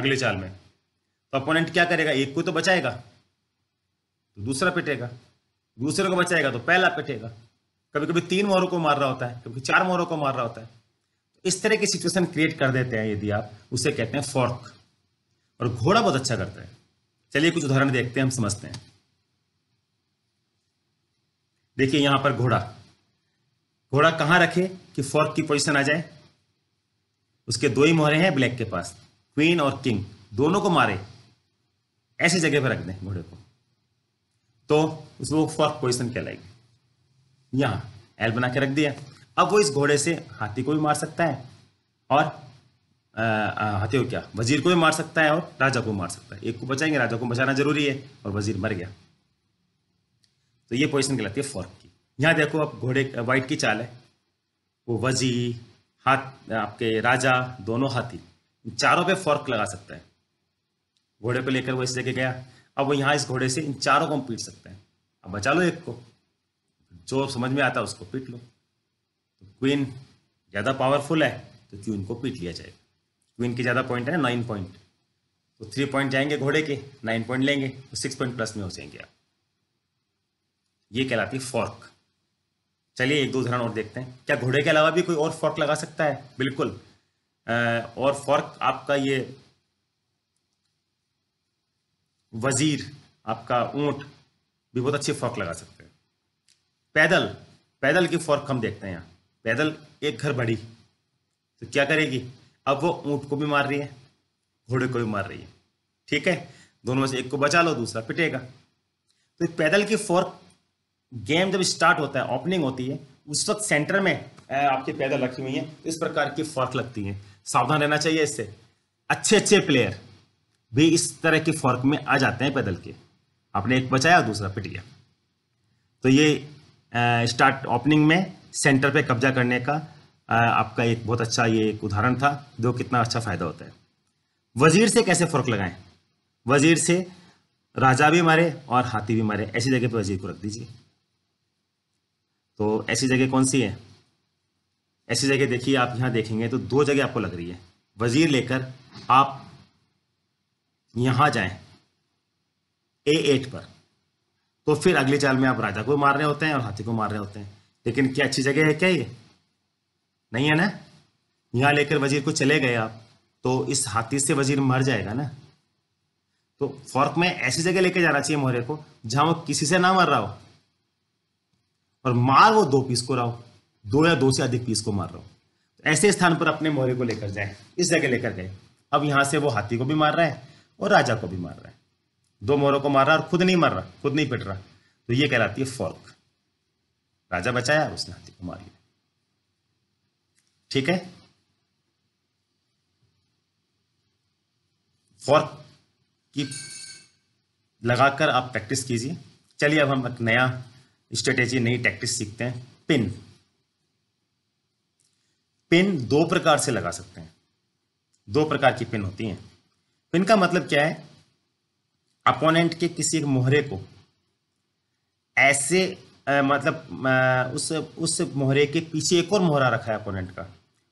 अगले चाल में तो अपोनेंट क्या करेगा एक को तो बचाएगा तो दूसरा पिटेगा दूसरे को बचाएगा तो पहला पिटेगा कभी कभी तीन मोरों को मार रहा होता है कभी चार मोरों को मार रहा होता है इस तरह की सिचुएशन क्रिएट कर देते हैं यदि आप उसे कहते हैं फोर्क और घोड़ा बहुत अच्छा करता है चलिए कुछ उदाहरण देखते हैं हम समझते हैं देखिए यहां पर घोड़ा घोड़ा कहां रखे कि फोर्क की पोजिशन आ जाए उसके दो ही मोहरे हैं ब्लैक के पास क्वीन और किंग दोनों को मारे ऐसी जगह पर रख दें घोड़े को तो उसको फोर्क पोजिशन कहलाएगी यहाँ एल बना के रख दिया अब वो इस घोड़े से हाथी को भी मार सकता है और हाथी को क्या वजीर को भी मार सकता है और राजा को मार सकता है एक को बचाएंगे राजा को बचाना जरूरी है और वजीर मर गया तो ये पोजिशन कहलाती है फॉर्क की यहाँ देखो अब घोड़े वाइट की चाल है वो वजीर हाथ आपके राजा दोनों हाथी इन चारों पे फॉर्क लगा सकता है घोड़े पे लेकर वो इस जगह गया अब वो यहाँ इस घोड़े से इन चारों को पीट सकते हैं अब बचा लो एक को जो समझ में आता है उसको पीट लो तो क्वीन ज़्यादा पावरफुल है तो क्यों को पीट लिया जाएगा क्वीन के ज़्यादा पॉइंट है नाइन पॉइंट तो थ्री पॉइंट जाएंगे घोड़े के नाइन पॉइंट लेंगे तो सिक्स पॉइंट प्लस में हो जाएंगे आप ये कहलाती फॉर्क चलिए एक दो उदाहरण और देखते हैं क्या घोड़े के अलावा भी कोई और फॉर्क लगा सकता है बिल्कुल आ, और फॉर्क आपका ये वजीर आपका ऊंट भी बहुत अच्छी फॉर्क लगा सकता है पैदल पैदल की फॉर्क हम देखते हैं यहाँ पैदल एक घर बड़ी तो क्या करेगी अब वो ऊँट को भी मार रही है घोड़े को भी मार रही है ठीक है दोनों में से एक को बचा लो दूसरा पिटेगा तो पैदल की फॉर्क गेम जब स्टार्ट होता है ओपनिंग होती है उस वक्त सेंटर में आपके पैदल रखी हुई हैं इस प्रकार की फॉर्क लगती है सावधान रहना चाहिए इससे अच्छे अच्छे प्लेयर भी इस तरह की फॉर्क में आ जाते हैं पैदल के आपने एक बचाया दूसरा पिट गया तो ये स्टार्ट ओपनिंग में सेंटर पे कब्जा करने का आपका एक बहुत अच्छा ये एक उदाहरण था जो कितना अच्छा फ़ायदा होता है वजीर से कैसे फ़र्क लगाएं वजीर से राजा भी मारे और हाथी भी मारे ऐसी जगह पर वजीर को रख दीजिए तो ऐसी जगह कौन सी है ऐसी जगह देखिए आप यहां देखेंगे तो दो जगह आपको लग रही है वजीर लेकर आप यहां जाएं ए एट पर तो फिर अगले चाल में आप राजा को मार रहे होते हैं और हाथी को मार रहे होते हैं लेकिन क्या अच्छी जगह है क्या ये नहीं है ना यहां लेकर वजीर को चले गए आप तो इस हाथी से वजीर मर जाएगा ना तो फॉर्क में ऐसी जगह लेके जाना चाहिए मोहरे को जहां वो किसी से ना मर रहा हो और मार वो दो पीस को रहा हो दो या दो से अधिक पीस को मार रहा हो तो ऐसे स्थान पर अपने मोहरे को लेकर जाए इस जगह लेकर गए अब यहां से वो हाथी को भी मार रहा है और राजा को भी मार रहा है दो मोरों को मार रहा और खुद नहीं मर रहा खुद नहीं पिट रहा तो ये कहलाती है फॉल्क राजा बचाया उसने हाथी को मार लिया ठीक है फॉर्क की लगाकर आप प्रैक्टिस कीजिए चलिए अब हम एक नया स्ट्रेटेजी नई टैक्टिस सीखते हैं पिन पिन दो प्रकार से लगा सकते हैं दो प्रकार की पिन होती हैं पिन का मतलब क्या है अपोनेंट के किसी मोहरे को ऐसे आ, मतलब आ, उस उस मोहरे के पीछे एक और मोहरा रखा है अपोनेंट का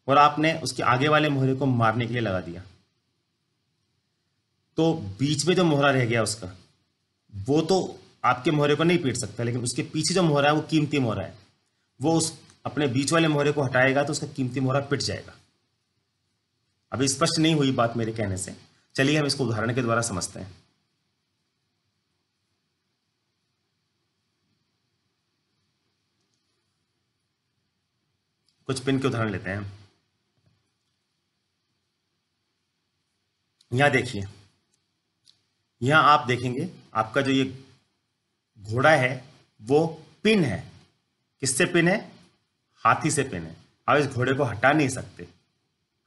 और आपने उसके आगे वाले मोहरे को मारने के लिए लगा दिया तो बीच में जो मोहरा रह गया उसका वो तो आपके मोहरे को नहीं पीट सकता लेकिन उसके पीछे जो मोहरा है वो कीमती मोहरा है वो उस अपने बीच वाले मोहरे को हटाएगा तो उसका कीमती मोहरा पिट जाएगा अभी स्पष्ट नहीं हुई बात मेरे कहने से चलिए हम इसको उदाहरण के द्वारा समझते हैं कुछ पिन के उदाहरण लेते हैं यहां देखिए यहां आप देखेंगे आपका जो ये घोड़ा है वो पिन है किससे पिन है हाथी से पिन है आप इस घोड़े को हटा नहीं सकते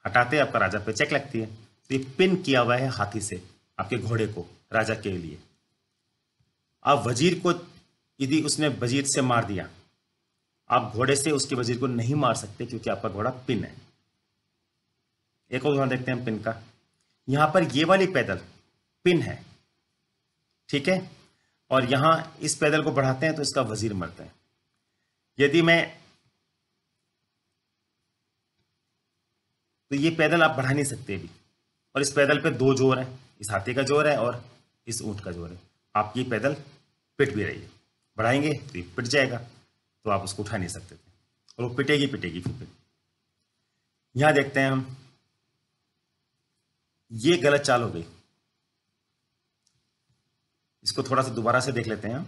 हटाते आपका राजा पे चेक लगती है तो ये पिन किया हुआ है हाथी से आपके घोड़े को राजा के लिए अब वजीर को यदि उसने वजीर से मार दिया आप घोड़े से उसके वजीर को नहीं मार सकते क्योंकि आपका घोड़ा पिन है एक और उदाहरण देखते हैं पिन का यहां पर ये वाली पैदल पिन है ठीक है और यहां इस पैदल को बढ़ाते हैं तो इसका वजीर मरता है यदि मैं तो ये पैदल आप बढ़ा नहीं सकते अभी और इस पैदल पे दो जोर है इस हाथी का जोर है और इस ऊंट का जोर है आप ये पैदल पिट भी रही है बढ़ाएंगे तो ये पिट जाएगा तो आप उसको उठा नहीं सकते थे और वो पिटेगी पिटेगी फिर यहां देखते हैं हम ये गलत चाल हो गई इसको थोड़ा सा दोबारा से देख लेते हैं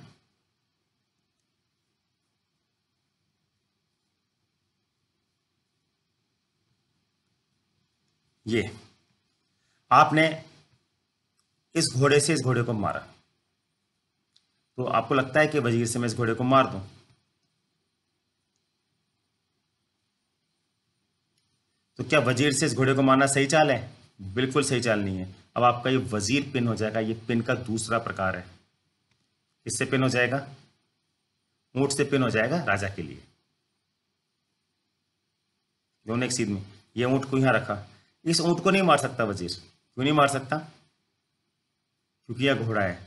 ये आपने इस घोड़े से इस घोड़े को मारा तो आपको लगता है कि वजीर से मैं इस घोड़े को मार दूं तो क्या वजीर से इस घोड़े को मारना सही चाल है बिल्कुल सही चाल नहीं है अब आपका ये वजीर पिन हो जाएगा ये पिन का दूसरा प्रकार है किससे पिन हो जाएगा ऊंट से पिन हो जाएगा राजा के लिए दोनों एक सीध में ये ऊँट को यहां रखा इस ऊँट को नहीं मार सकता वजीर क्यों नहीं मार सकता क्योंकि यह घोड़ा है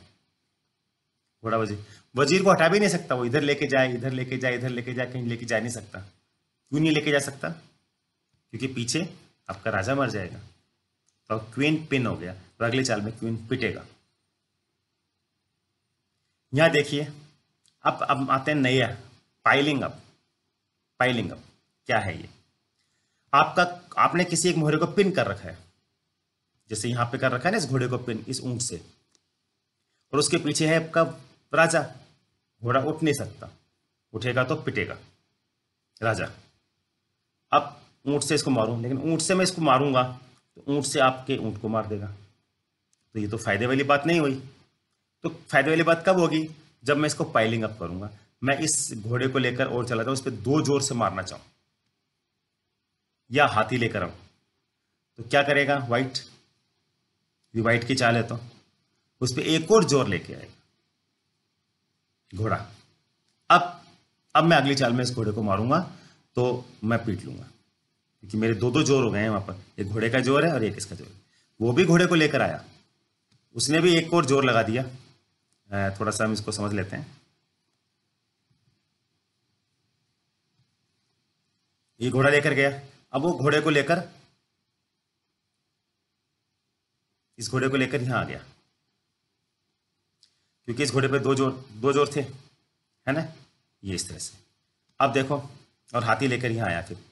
घोड़ा वजीर वजीर को हटा भी नहीं सकता वो इधर लेके जाए इधर लेके जाए इधर लेके जाए कहीं लेके जा नहीं सकता क्यों नहीं लेके जा सकता क्योंकि पीछे आपका राजा मर जाएगा तो क्वीन पिन हो गया तो अगले चाल में क्वीन पिटेगा यहां देखिए अब अब आते हैं नया पाइलिंग अप पाइलिंग अप क्या है ये आपका आपने किसी एक मोहरे को पिन कर रखा है जैसे यहां पे कर रखा है ना इस घोड़े को पिन इस ऊंट से और उसके पीछे है आपका राजा घोड़ा उठ नहीं सकता उठेगा तो पिटेगा राजा अब ऊँट से इसको मारूँ लेकिन ऊँट से मैं इसको मारूंगा तो ऊँट से आपके ऊँट को मार देगा तो ये तो फायदे वाली बात नहीं हुई तो फायदे वाली बात कब होगी जब मैं इसको पाइलिंग अप करूंगा मैं इस घोड़े को लेकर और चला जाऊं उस पर दो जोर से मारना चाहूं या हाथी लेकर आऊं तो क्या करेगा वाइट ये वाइट की चाल है तो उस पर एक और जोर लेके आएगा घोड़ा अब अब मैं अगली चाल में इस घोड़े को मारूंगा तो मैं पीट लूंगा क्योंकि मेरे दो दो जोर हो गए हैं वहां पर एक घोड़े का जोर है और एक इसका जोर वो भी घोड़े को लेकर आया उसने भी एक और जोर लगा दिया थोड़ा सा हम इसको समझ लेते हैं ये घोड़ा लेकर गया अब वो घोड़े को लेकर इस घोड़े को लेकर यहां आ गया क्योंकि इस घोड़े पे दो जोर दो जोर थे है ना ये इस तरह से अब देखो और हाथी लेकर यहां आया फिर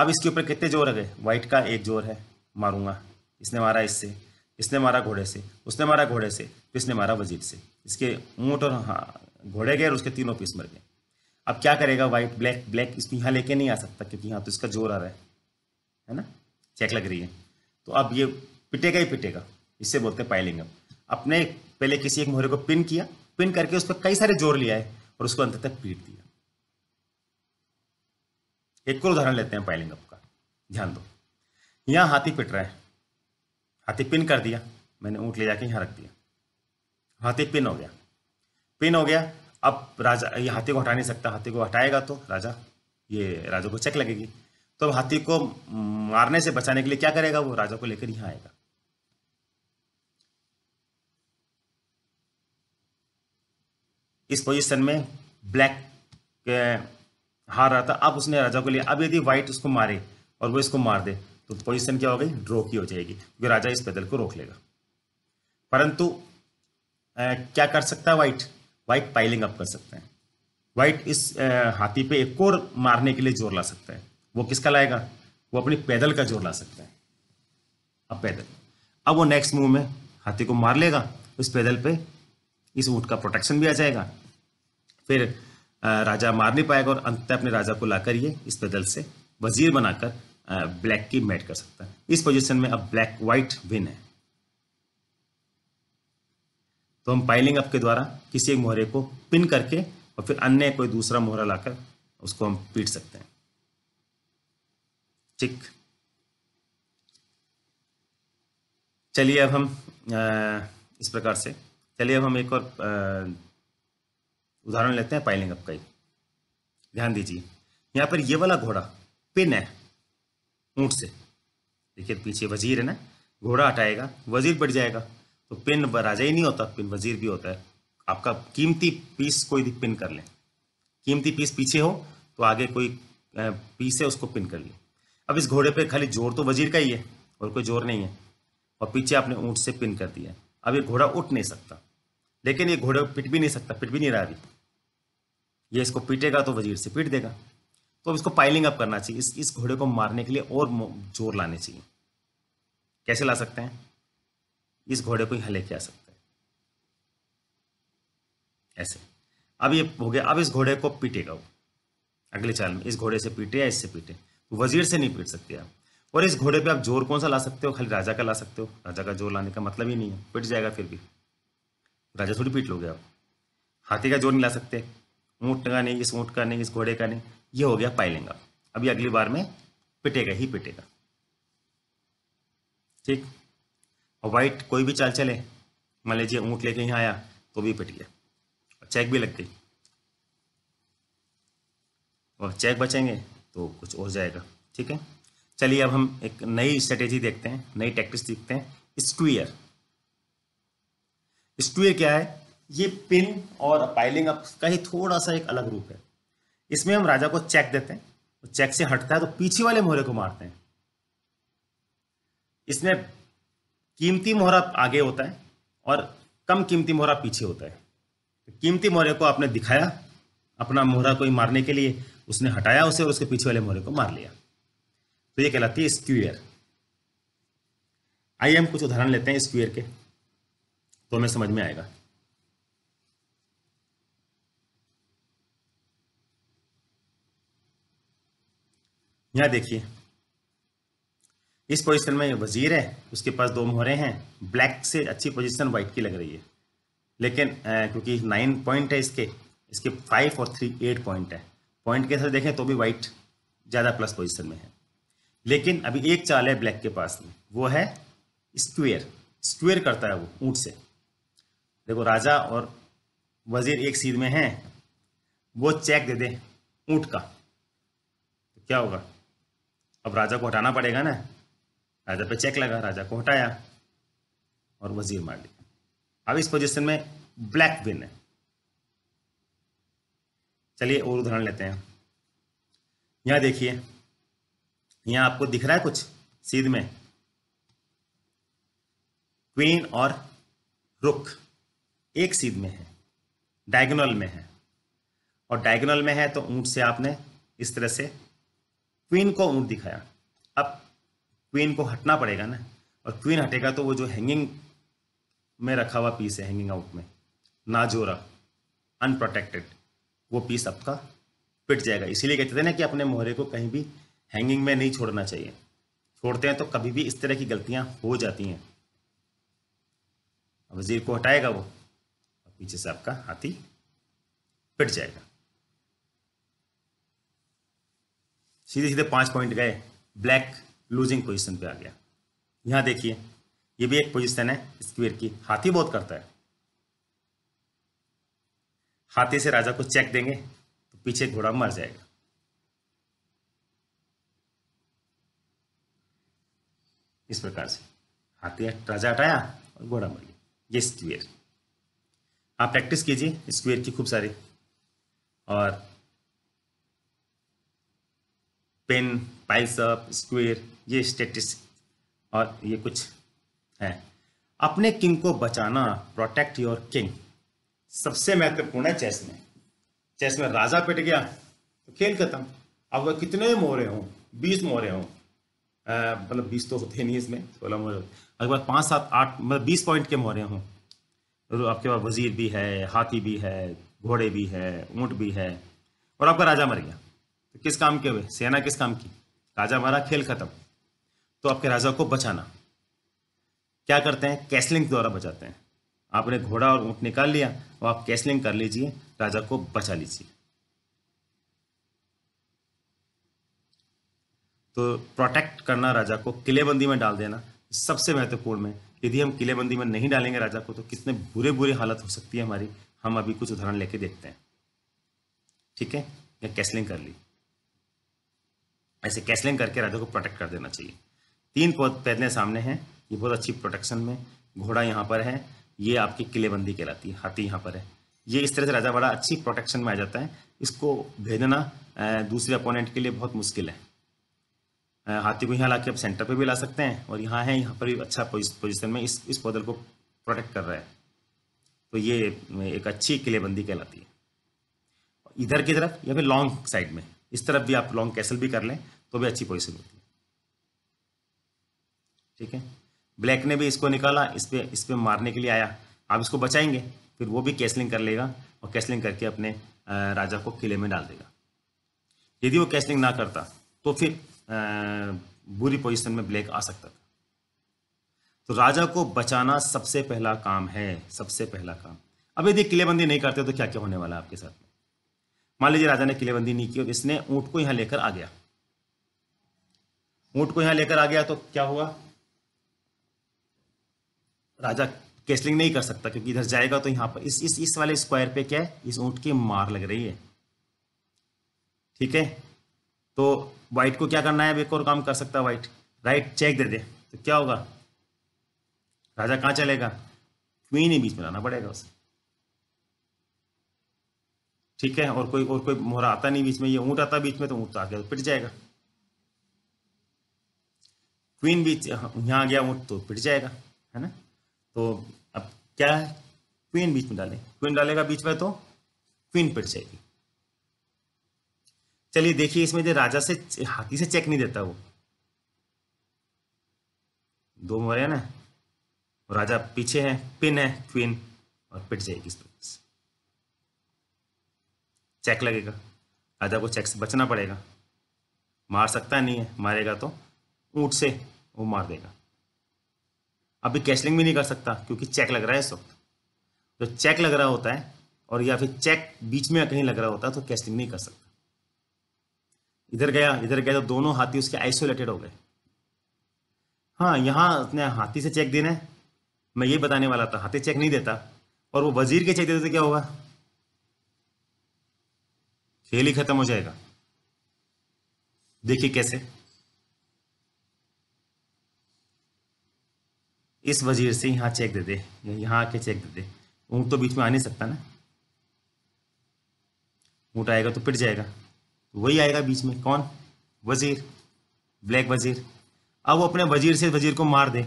अब इसके ऊपर कितने जोर है गए वाइट का एक जोर है मारूंगा इसने मारा इससे इसने मारा घोड़े से उसने मारा घोड़े से फिर इसने मारा वजीर से इसके ऊँट और हाँ घोड़े गए और उसके तीनों पीस मर गए अब क्या करेगा वाइट ब्लैक ब्लैक इसको यहाँ लेके नहीं आ सकता क्योंकि यहाँ तो इसका जोर आ रहा है है ना चेक लग रही है तो अब ये पिटेगा ही पिटेगा इससे बोलते हैं पाइलिंग अब अपने पहले किसी एक मोहरे को पिन किया पिन करके उस पर कई सारे जोर लिया है और उसको अंत तक पीट दिया एक और उदाहरण लेते हैं पाइलिंग अप का ध्यान दो यहां हाथी पिट रहा है हाथी पिन कर दिया मैंने ऊंट ले जाके यहां रख दिया हाथी पिन हो गया पिन हो गया अब राजा ये हाथी को हटा नहीं सकता हाथी को हटाएगा तो राजा ये राजा को चेक लगेगी तो हाथी को मारने से बचाने के लिए क्या करेगा वो राजा को लेकर यहां आएगा इस पोजीशन में ब्लैक हार रहा था अब उसने राजा को लिया अब यदि व्हाइट उसको मारे और वो इसको मार दे तो पोजिशन क्या हो गई ड्रो की हो जाएगी क्योंकि राजा इस पैदल को रोक लेगा परंतु आ, क्या कर सकता है व्हाइट व्हाइट पाइलिंग अप कर सकते हैं व्हाइट इस आ, हाथी पे एक और मारने के लिए जोर ला सकता है वो किसका लाएगा वो अपनी पैदल का जोर ला सकता है अब पैदल अब वो नेक्स्ट मूव में हाथी को मार लेगा उस पैदल पे इस ऊट का प्रोटेक्शन भी आ जाएगा फिर राजा मार नहीं पाएगा और अंत अपने राजा को लाकर ये इस बदल से वजीर बनाकर ब्लैक की मैट कर सकता है इस पोजीशन में अब ब्लैक व्हाइट विन है तो हम पाइलिंग अप के द्वारा किसी एक मोहरे को पिन करके और फिर अन्य कोई दूसरा मोहरा लाकर उसको हम पीट सकते हैं ठीक चलिए अब हम इस प्रकार से चलिए अब हम एक और आ, उदाहरण लेते हैं पाइलिंग अप का ही ध्यान दीजिए यहाँ पर ये वाला घोड़ा पिन है ऊंट से देखिए पीछे वजीर है ना घोड़ा हटाएगा वजीर बढ़ जाएगा तो पिन राजा ही नहीं होता पिन वजीर भी होता है आपका कीमती पीस कोई भी पिन कर लें कीमती पीस पीछे हो तो आगे कोई पीस है उसको पिन कर लिए अब इस घोड़े पर खाली जोर तो वजीर का ही है और कोई जोर नहीं है और पीछे आपने ऊँट से पिन कर दिया अब ये घोड़ा उठ नहीं सकता लेकिन ये घोड़े पिट भी नहीं सकता पिट भी नहीं रहा अभी ये इसको पीटेगा तो वजीर से पीट देगा तो इसको पाइलिंग अप करना चाहिए इस इस घोड़े को मारने के लिए और जोर लाने चाहिए कैसे ला सकते हैं इस घोड़े को हले लेके आ सकते हैं ऐसे अब ये हो गया अब इस घोड़े को पीटेगा वो अगले चाल में इस घोड़े से पीटे या इससे पीटे तो वजीर से नहीं पीट सकते आप और इस घोड़े पे आप जोर कौन सा ला सकते हो खाली राजा का ला सकते हो राजा का जोर लाने का मतलब ही नहीं है पिट जाएगा फिर भी राजा थोड़ी पीट लोगे आप हाथी का जोर नहीं ला सकते ऊँट का नहीं इस ऊँट का नहीं इस घोड़े का नहीं ये हो गया पाइलिंग अभी अगली बार में पिटेगा ही पिटेगा ठीक और वाइट कोई भी चाल चले मान लीजिए ऊँट लेके यहाँ आया तो भी पिट गया और चेक भी लग गई और चेक बचेंगे तो कुछ और जाएगा ठीक है चलिए अब हम एक नई स्ट्रेटेजी देखते हैं नई टैक्टिक्स देखते हैं स्टूयर स्टूयर क्या है ये पिन और पाइलिंग अप का ही थोड़ा सा एक अलग रूप है इसमें हम राजा को चेक देते हैं चेक से हटता है तो पीछे वाले मोहरे को मारते हैं इसमें कीमती मोहरा आगे होता है और कम कीमती मोहरा पीछे होता है कीमती मोहरे को आपने दिखाया अपना मोहरा कोई मारने के लिए उसने हटाया उसे और उसके पीछे वाले मोहरे को मार लिया तो ये कहलाती है स्क्वेयर आइए हम कुछ उदाहरण लेते हैं स्क्वेयर के तो हमें समझ में आएगा यहाँ देखिए इस पोजीशन में वजीर है उसके पास दो मोहरे हैं ब्लैक से अच्छी पोजीशन वाइट की लग रही है लेकिन क्योंकि नाइन पॉइंट है इसके इसके फाइव और थ्री एट पॉइंट है पॉइंट के साथ देखें तो भी वाइट ज़्यादा प्लस पोजीशन में है लेकिन अभी एक चाल है ब्लैक के पास में वो है स्क्वेयर स्क्वेयर करता है वो ऊँट से देखो राजा और वजीर एक सीध में हैं वो चेक दे दे ऊँट का तो क्या होगा अब राजा को हटाना पड़ेगा ना राजा पे चेक लगा राजा को हटाया और वजीर मार लिया अब इस पोजीशन में ब्लैक विन है चलिए और उदाहरण लेते हैं यहां देखिए यहां आपको दिख रहा है कुछ सीध में क्वीन और रुख एक सीध में है डायगोनल में है और डायगोनल में है तो ऊंट से आपने इस तरह से क्वीन को ऊंट दिखाया अब क्वीन को हटना पड़ेगा ना और क्वीन हटेगा तो वो जो हैंगिंग में रखा हुआ पीस है हैंगिंग आउट में नाजोरा अनप्रोटेक्टेड वो पीस आपका पिट जाएगा इसीलिए कहते थे ना कि अपने मोहरे को कहीं भी हैंगिंग में नहीं छोड़ना चाहिए छोड़ते हैं तो कभी भी इस तरह की गलतियां हो जाती हैं वजीर को हटाएगा वो और पीछे से आपका हाथी पिट जाएगा सीधे सीधे पांच पॉइंट गए ब्लैक लूजिंग पोजिशन पे आ गया यहां देखिए ये भी एक पोजिशन है स्क्वेयर की हाथी बहुत करता है हाथी से राजा को चेक देंगे तो पीछे घोड़ा मर जाएगा इस प्रकार से हाथी राजा हटाया और घोड़ा मर गया ये स्क्वेयर आप प्रैक्टिस कीजिए स्क्वेयर की खूब सारी और पिन पाइल्स अप स्क्वेयर ये स्टेटिस और ये कुछ है अपने किंग को बचाना प्रोटेक्ट योर किंग सबसे महत्वपूर्ण है चेस में चेस में राजा पिट गया तो खेल खत्म अब वह कितने मोहरे हों बीस मोहरे हों मतलब बीस तो होते नहीं इसमें सोलह मोहरे होते अगर पास पाँच सात आठ मतलब बीस पॉइंट के मोहरे हों तो आपके पास वजीर भी है हाथी भी है घोड़े भी है ऊँट भी है और आपका राजा मर गया तो किस काम के हुए सेना किस काम की राजा मारा खेल खत्म तो आपके राजा को बचाना क्या करते हैं कैसलिंग द्वारा बचाते हैं आपने घोड़ा और ऊंट निकाल लिया और आप कैसलिंग कर लीजिए राजा को बचा लीजिए तो प्रोटेक्ट करना राजा को किलेबंदी में डाल देना सबसे महत्वपूर्ण में यदि हम किलेबंदी में नहीं डालेंगे राजा को तो कितने बुरे बुरे हालत हो सकती है हमारी हम अभी कुछ उदाहरण लेके देखते हैं ठीक है या कैसलिंग कर ली ऐसे कैसलिंग करके राजा को प्रोटेक्ट कर देना चाहिए तीन पहले सामने हैं ये बहुत अच्छी प्रोटेक्शन में घोड़ा यहाँ पर है ये आपकी किलेबंदी कहलाती है हाथी यहाँ पर है ये इस तरह से राजा बड़ा अच्छी प्रोटेक्शन में आ जाता है इसको भेजना दूसरे अपोनेंट के लिए बहुत मुश्किल है हाथी को यहाँ ला आप सेंटर पर भी ला सकते हैं और यहाँ है यहाँ पर भी अच्छा पोजिशन में इस इस पौधल को प्रोटेक्ट कर रहा है तो ये एक अच्छी किलेबंदी कहलाती है इधर की तरफ या फिर लॉन्ग साइड में इस तरफ भी आप लॉन्ग कैसल भी कर लें तो भी अच्छी पोजिशन होती है ठीक है ब्लैक ने भी इसको निकाला इस पर इस पर मारने के लिए आया आप इसको बचाएंगे फिर वो भी कैसलिंग कर लेगा और कैसलिंग करके अपने राजा को किले में डाल देगा यदि वो कैसलिंग ना करता तो फिर बुरी पोजीशन में ब्लैक आ सकता था तो राजा को बचाना सबसे पहला काम है सबसे पहला काम अब यदि किलेबंदी नहीं करते तो क्या क्या होने वाला है आपके साथ मान लीजिए राजा ने किलेबंदी नहीं की और इसने ऊंट को यहां लेकर आ गया ऊंट को यहां लेकर आ गया तो क्या हुआ राजा कैसलिंग नहीं कर सकता क्योंकि इधर जाएगा तो यहां पर इस इस इस वाले स्क्वायर पे क्या है इस ऊँट की मार लग रही है ठीक है तो वाइट को क्या करना है एक और काम कर सकता है वाइट राइट चेक दे दे तो क्या होगा राजा कहां चलेगा क्वीन ही बीच में लाना पड़ेगा उसे ठीक है और कोई और कोई मोहरा आता नहीं बीच में ये ऊंट आता बीच में तो ऊंट आ गया तो पिट जाएगा क्वीन बीच हाँ, यहाँ गया ऊंट तो पिट जाएगा है ना तो अब क्या है क्वीन बीच में डालें क्वीन डालेगा बीच में तो क्वीन पिट जाएगी चलिए देखिए इसमें जो राजा से हाथी से चेक नहीं देता वो दो मोहरे ना राजा पीछे है पिन है क्वीन और पिट जाएगी इस प्रकार से चेक लगेगा अदर को चेक से बचना पड़ेगा मार सकता नहीं है मारेगा तो ऊँट से वो मार देगा अभी कैशलिंग भी नहीं कर सकता क्योंकि चेक लग रहा है इस वक्त तो चेक लग रहा होता है और या फिर चेक बीच में कहीं लग रहा होता है तो कैशलिंग नहीं कर सकता इधर गया इधर गया तो दोनों हाथी उसके आइसोलेटेड हो गए हाँ यहाँ उसने हाथी से चेक देना है मैं ये बताने वाला था हाथी चेक नहीं देता और वो वजीर के चेक देते तो क्या होगा फेल ही खत्म हो जाएगा देखिए कैसे इस वजीर से यहां चेक दे दे यहां आके चेक दे दे ऊंट तो बीच में आ नहीं सकता ना ऊंट आएगा तो पिट जाएगा तो वही आएगा बीच में कौन वजीर ब्लैक वजीर अब वो अपने वजीर से वजीर को मार दे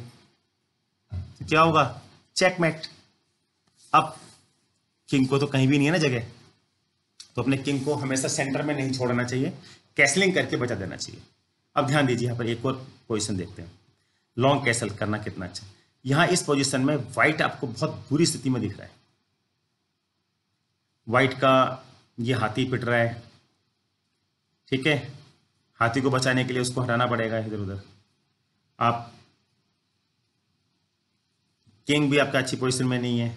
तो क्या होगा चेकमेट अब किंग को तो कहीं भी नहीं है ना जगह तो अपने किंग को हमेशा सेंटर में नहीं छोड़ना चाहिए कैसलिंग करके बचा देना चाहिए अब ध्यान दीजिए यहाँ पर एक और पोजिशन देखते हैं लॉन्ग कैसल करना कितना अच्छा यहाँ इस पोजिशन में व्हाइट आपको बहुत बुरी स्थिति में दिख रहा है वाइट का ये हाथी पिट रहा है ठीक है हाथी को बचाने के लिए उसको हटाना पड़ेगा इधर उधर आप किंग भी आपका अच्छी पोजिशन में नहीं है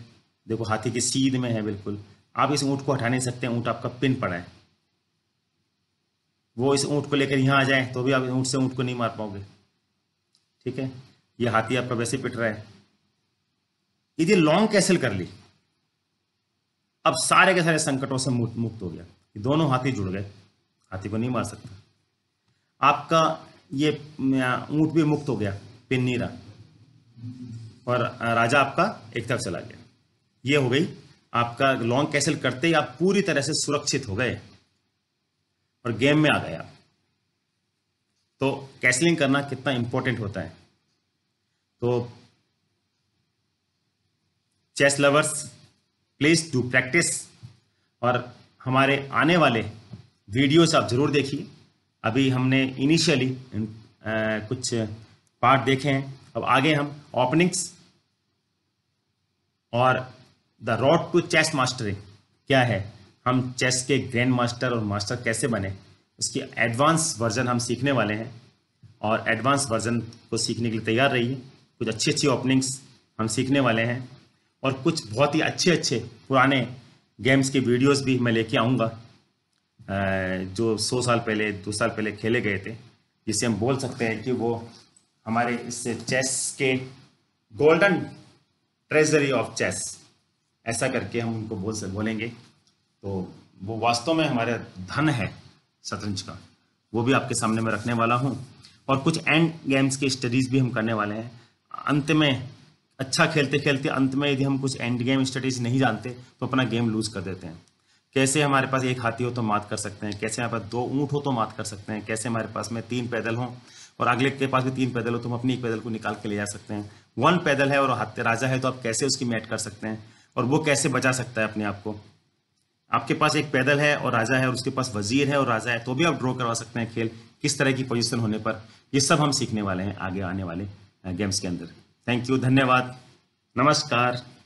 देखो हाथी की सीध में है बिल्कुल आप इस ऊँट को हटा नहीं सकते ऊँट आपका पिन पड़ा है वो इस ऊँट को लेकर यहाँ आ जाए तो भी आप ऊँट से ऊँट को नहीं मार पाओगे ठीक है ये हाथी आपका वैसे पिट रहा है यदि लॉन्ग कैसल कर ली अब सारे के सारे संकटों से मुक्त हो गया दोनों हाथी जुड़ गए हाथी को नहीं मार सकता आपका ये ऊँट भी मुक्त हो गया पिन नहीं रहा और राजा आपका एक तरफ चला गया ये हो गई आपका लॉन्ग कैसल करते ही आप पूरी तरह से सुरक्षित हो गए और गेम में आ गए आप तो कैसलिंग करना कितना इंपॉर्टेंट होता है तो chess lovers please do practice और हमारे आने वाले वीडियोस आप ज़रूर देखिए अभी हमने इनिशियली कुछ पार्ट देखे हैं अब आगे हम ओपनिंग्स और the road to chess mastering क्या है हम चेस के ग्रैंड मास्टर और मास्टर कैसे बने उसकी एडवांस वर्जन हम सीखने वाले हैं और एडवांस वर्जन को सीखने के लिए तैयार रहिए कुछ अच्छी अच्छी ओपनिंग्स हम सीखने वाले हैं और कुछ बहुत ही अच्छे अच्छे पुराने गेम्स के वीडियोस भी मैं लेके आऊँगा जो सौ साल पहले दो साल पहले खेले गए थे जिसे हम बोल सकते हैं कि वो हमारे इस चेस के गोल्डन ट्रेजरी ऑफ चेस ऐसा करके हम उनको बोल बोलेंगे तो वो वास्तव में हमारा धन है शतरंज का वो भी आपके सामने मैं रखने वाला हूँ और कुछ एंड गेम्स की स्टडीज़ भी हम करने वाले हैं अंत में अच्छा खेलते खेलते अंत में यदि हम कुछ एंड गेम स्टडीज़ नहीं जानते तो अपना गेम लूज़ कर देते हैं कैसे हमारे पास एक हाथी हो तो मात कर सकते हैं कैसे हमारे पास दो ऊँट हो तो मात कर सकते हैं कैसे हमारे पास में तीन पैदल हों और अगले के पास भी तीन पैदल हो तो हम अपनी एक पैदल को निकाल के ले जा सकते हैं वन पैदल है और हाथ राजा है तो आप कैसे उसकी मैट कर सकते हैं और वो कैसे बचा सकता है अपने आप को आपके पास एक पैदल है और राजा है और उसके पास वजीर है और राजा है तो भी आप ड्रॉ करवा सकते हैं खेल किस तरह की पोजिशन होने पर ये सब हम सीखने वाले हैं आगे आने वाले गेम्स के अंदर थैंक यू धन्यवाद नमस्कार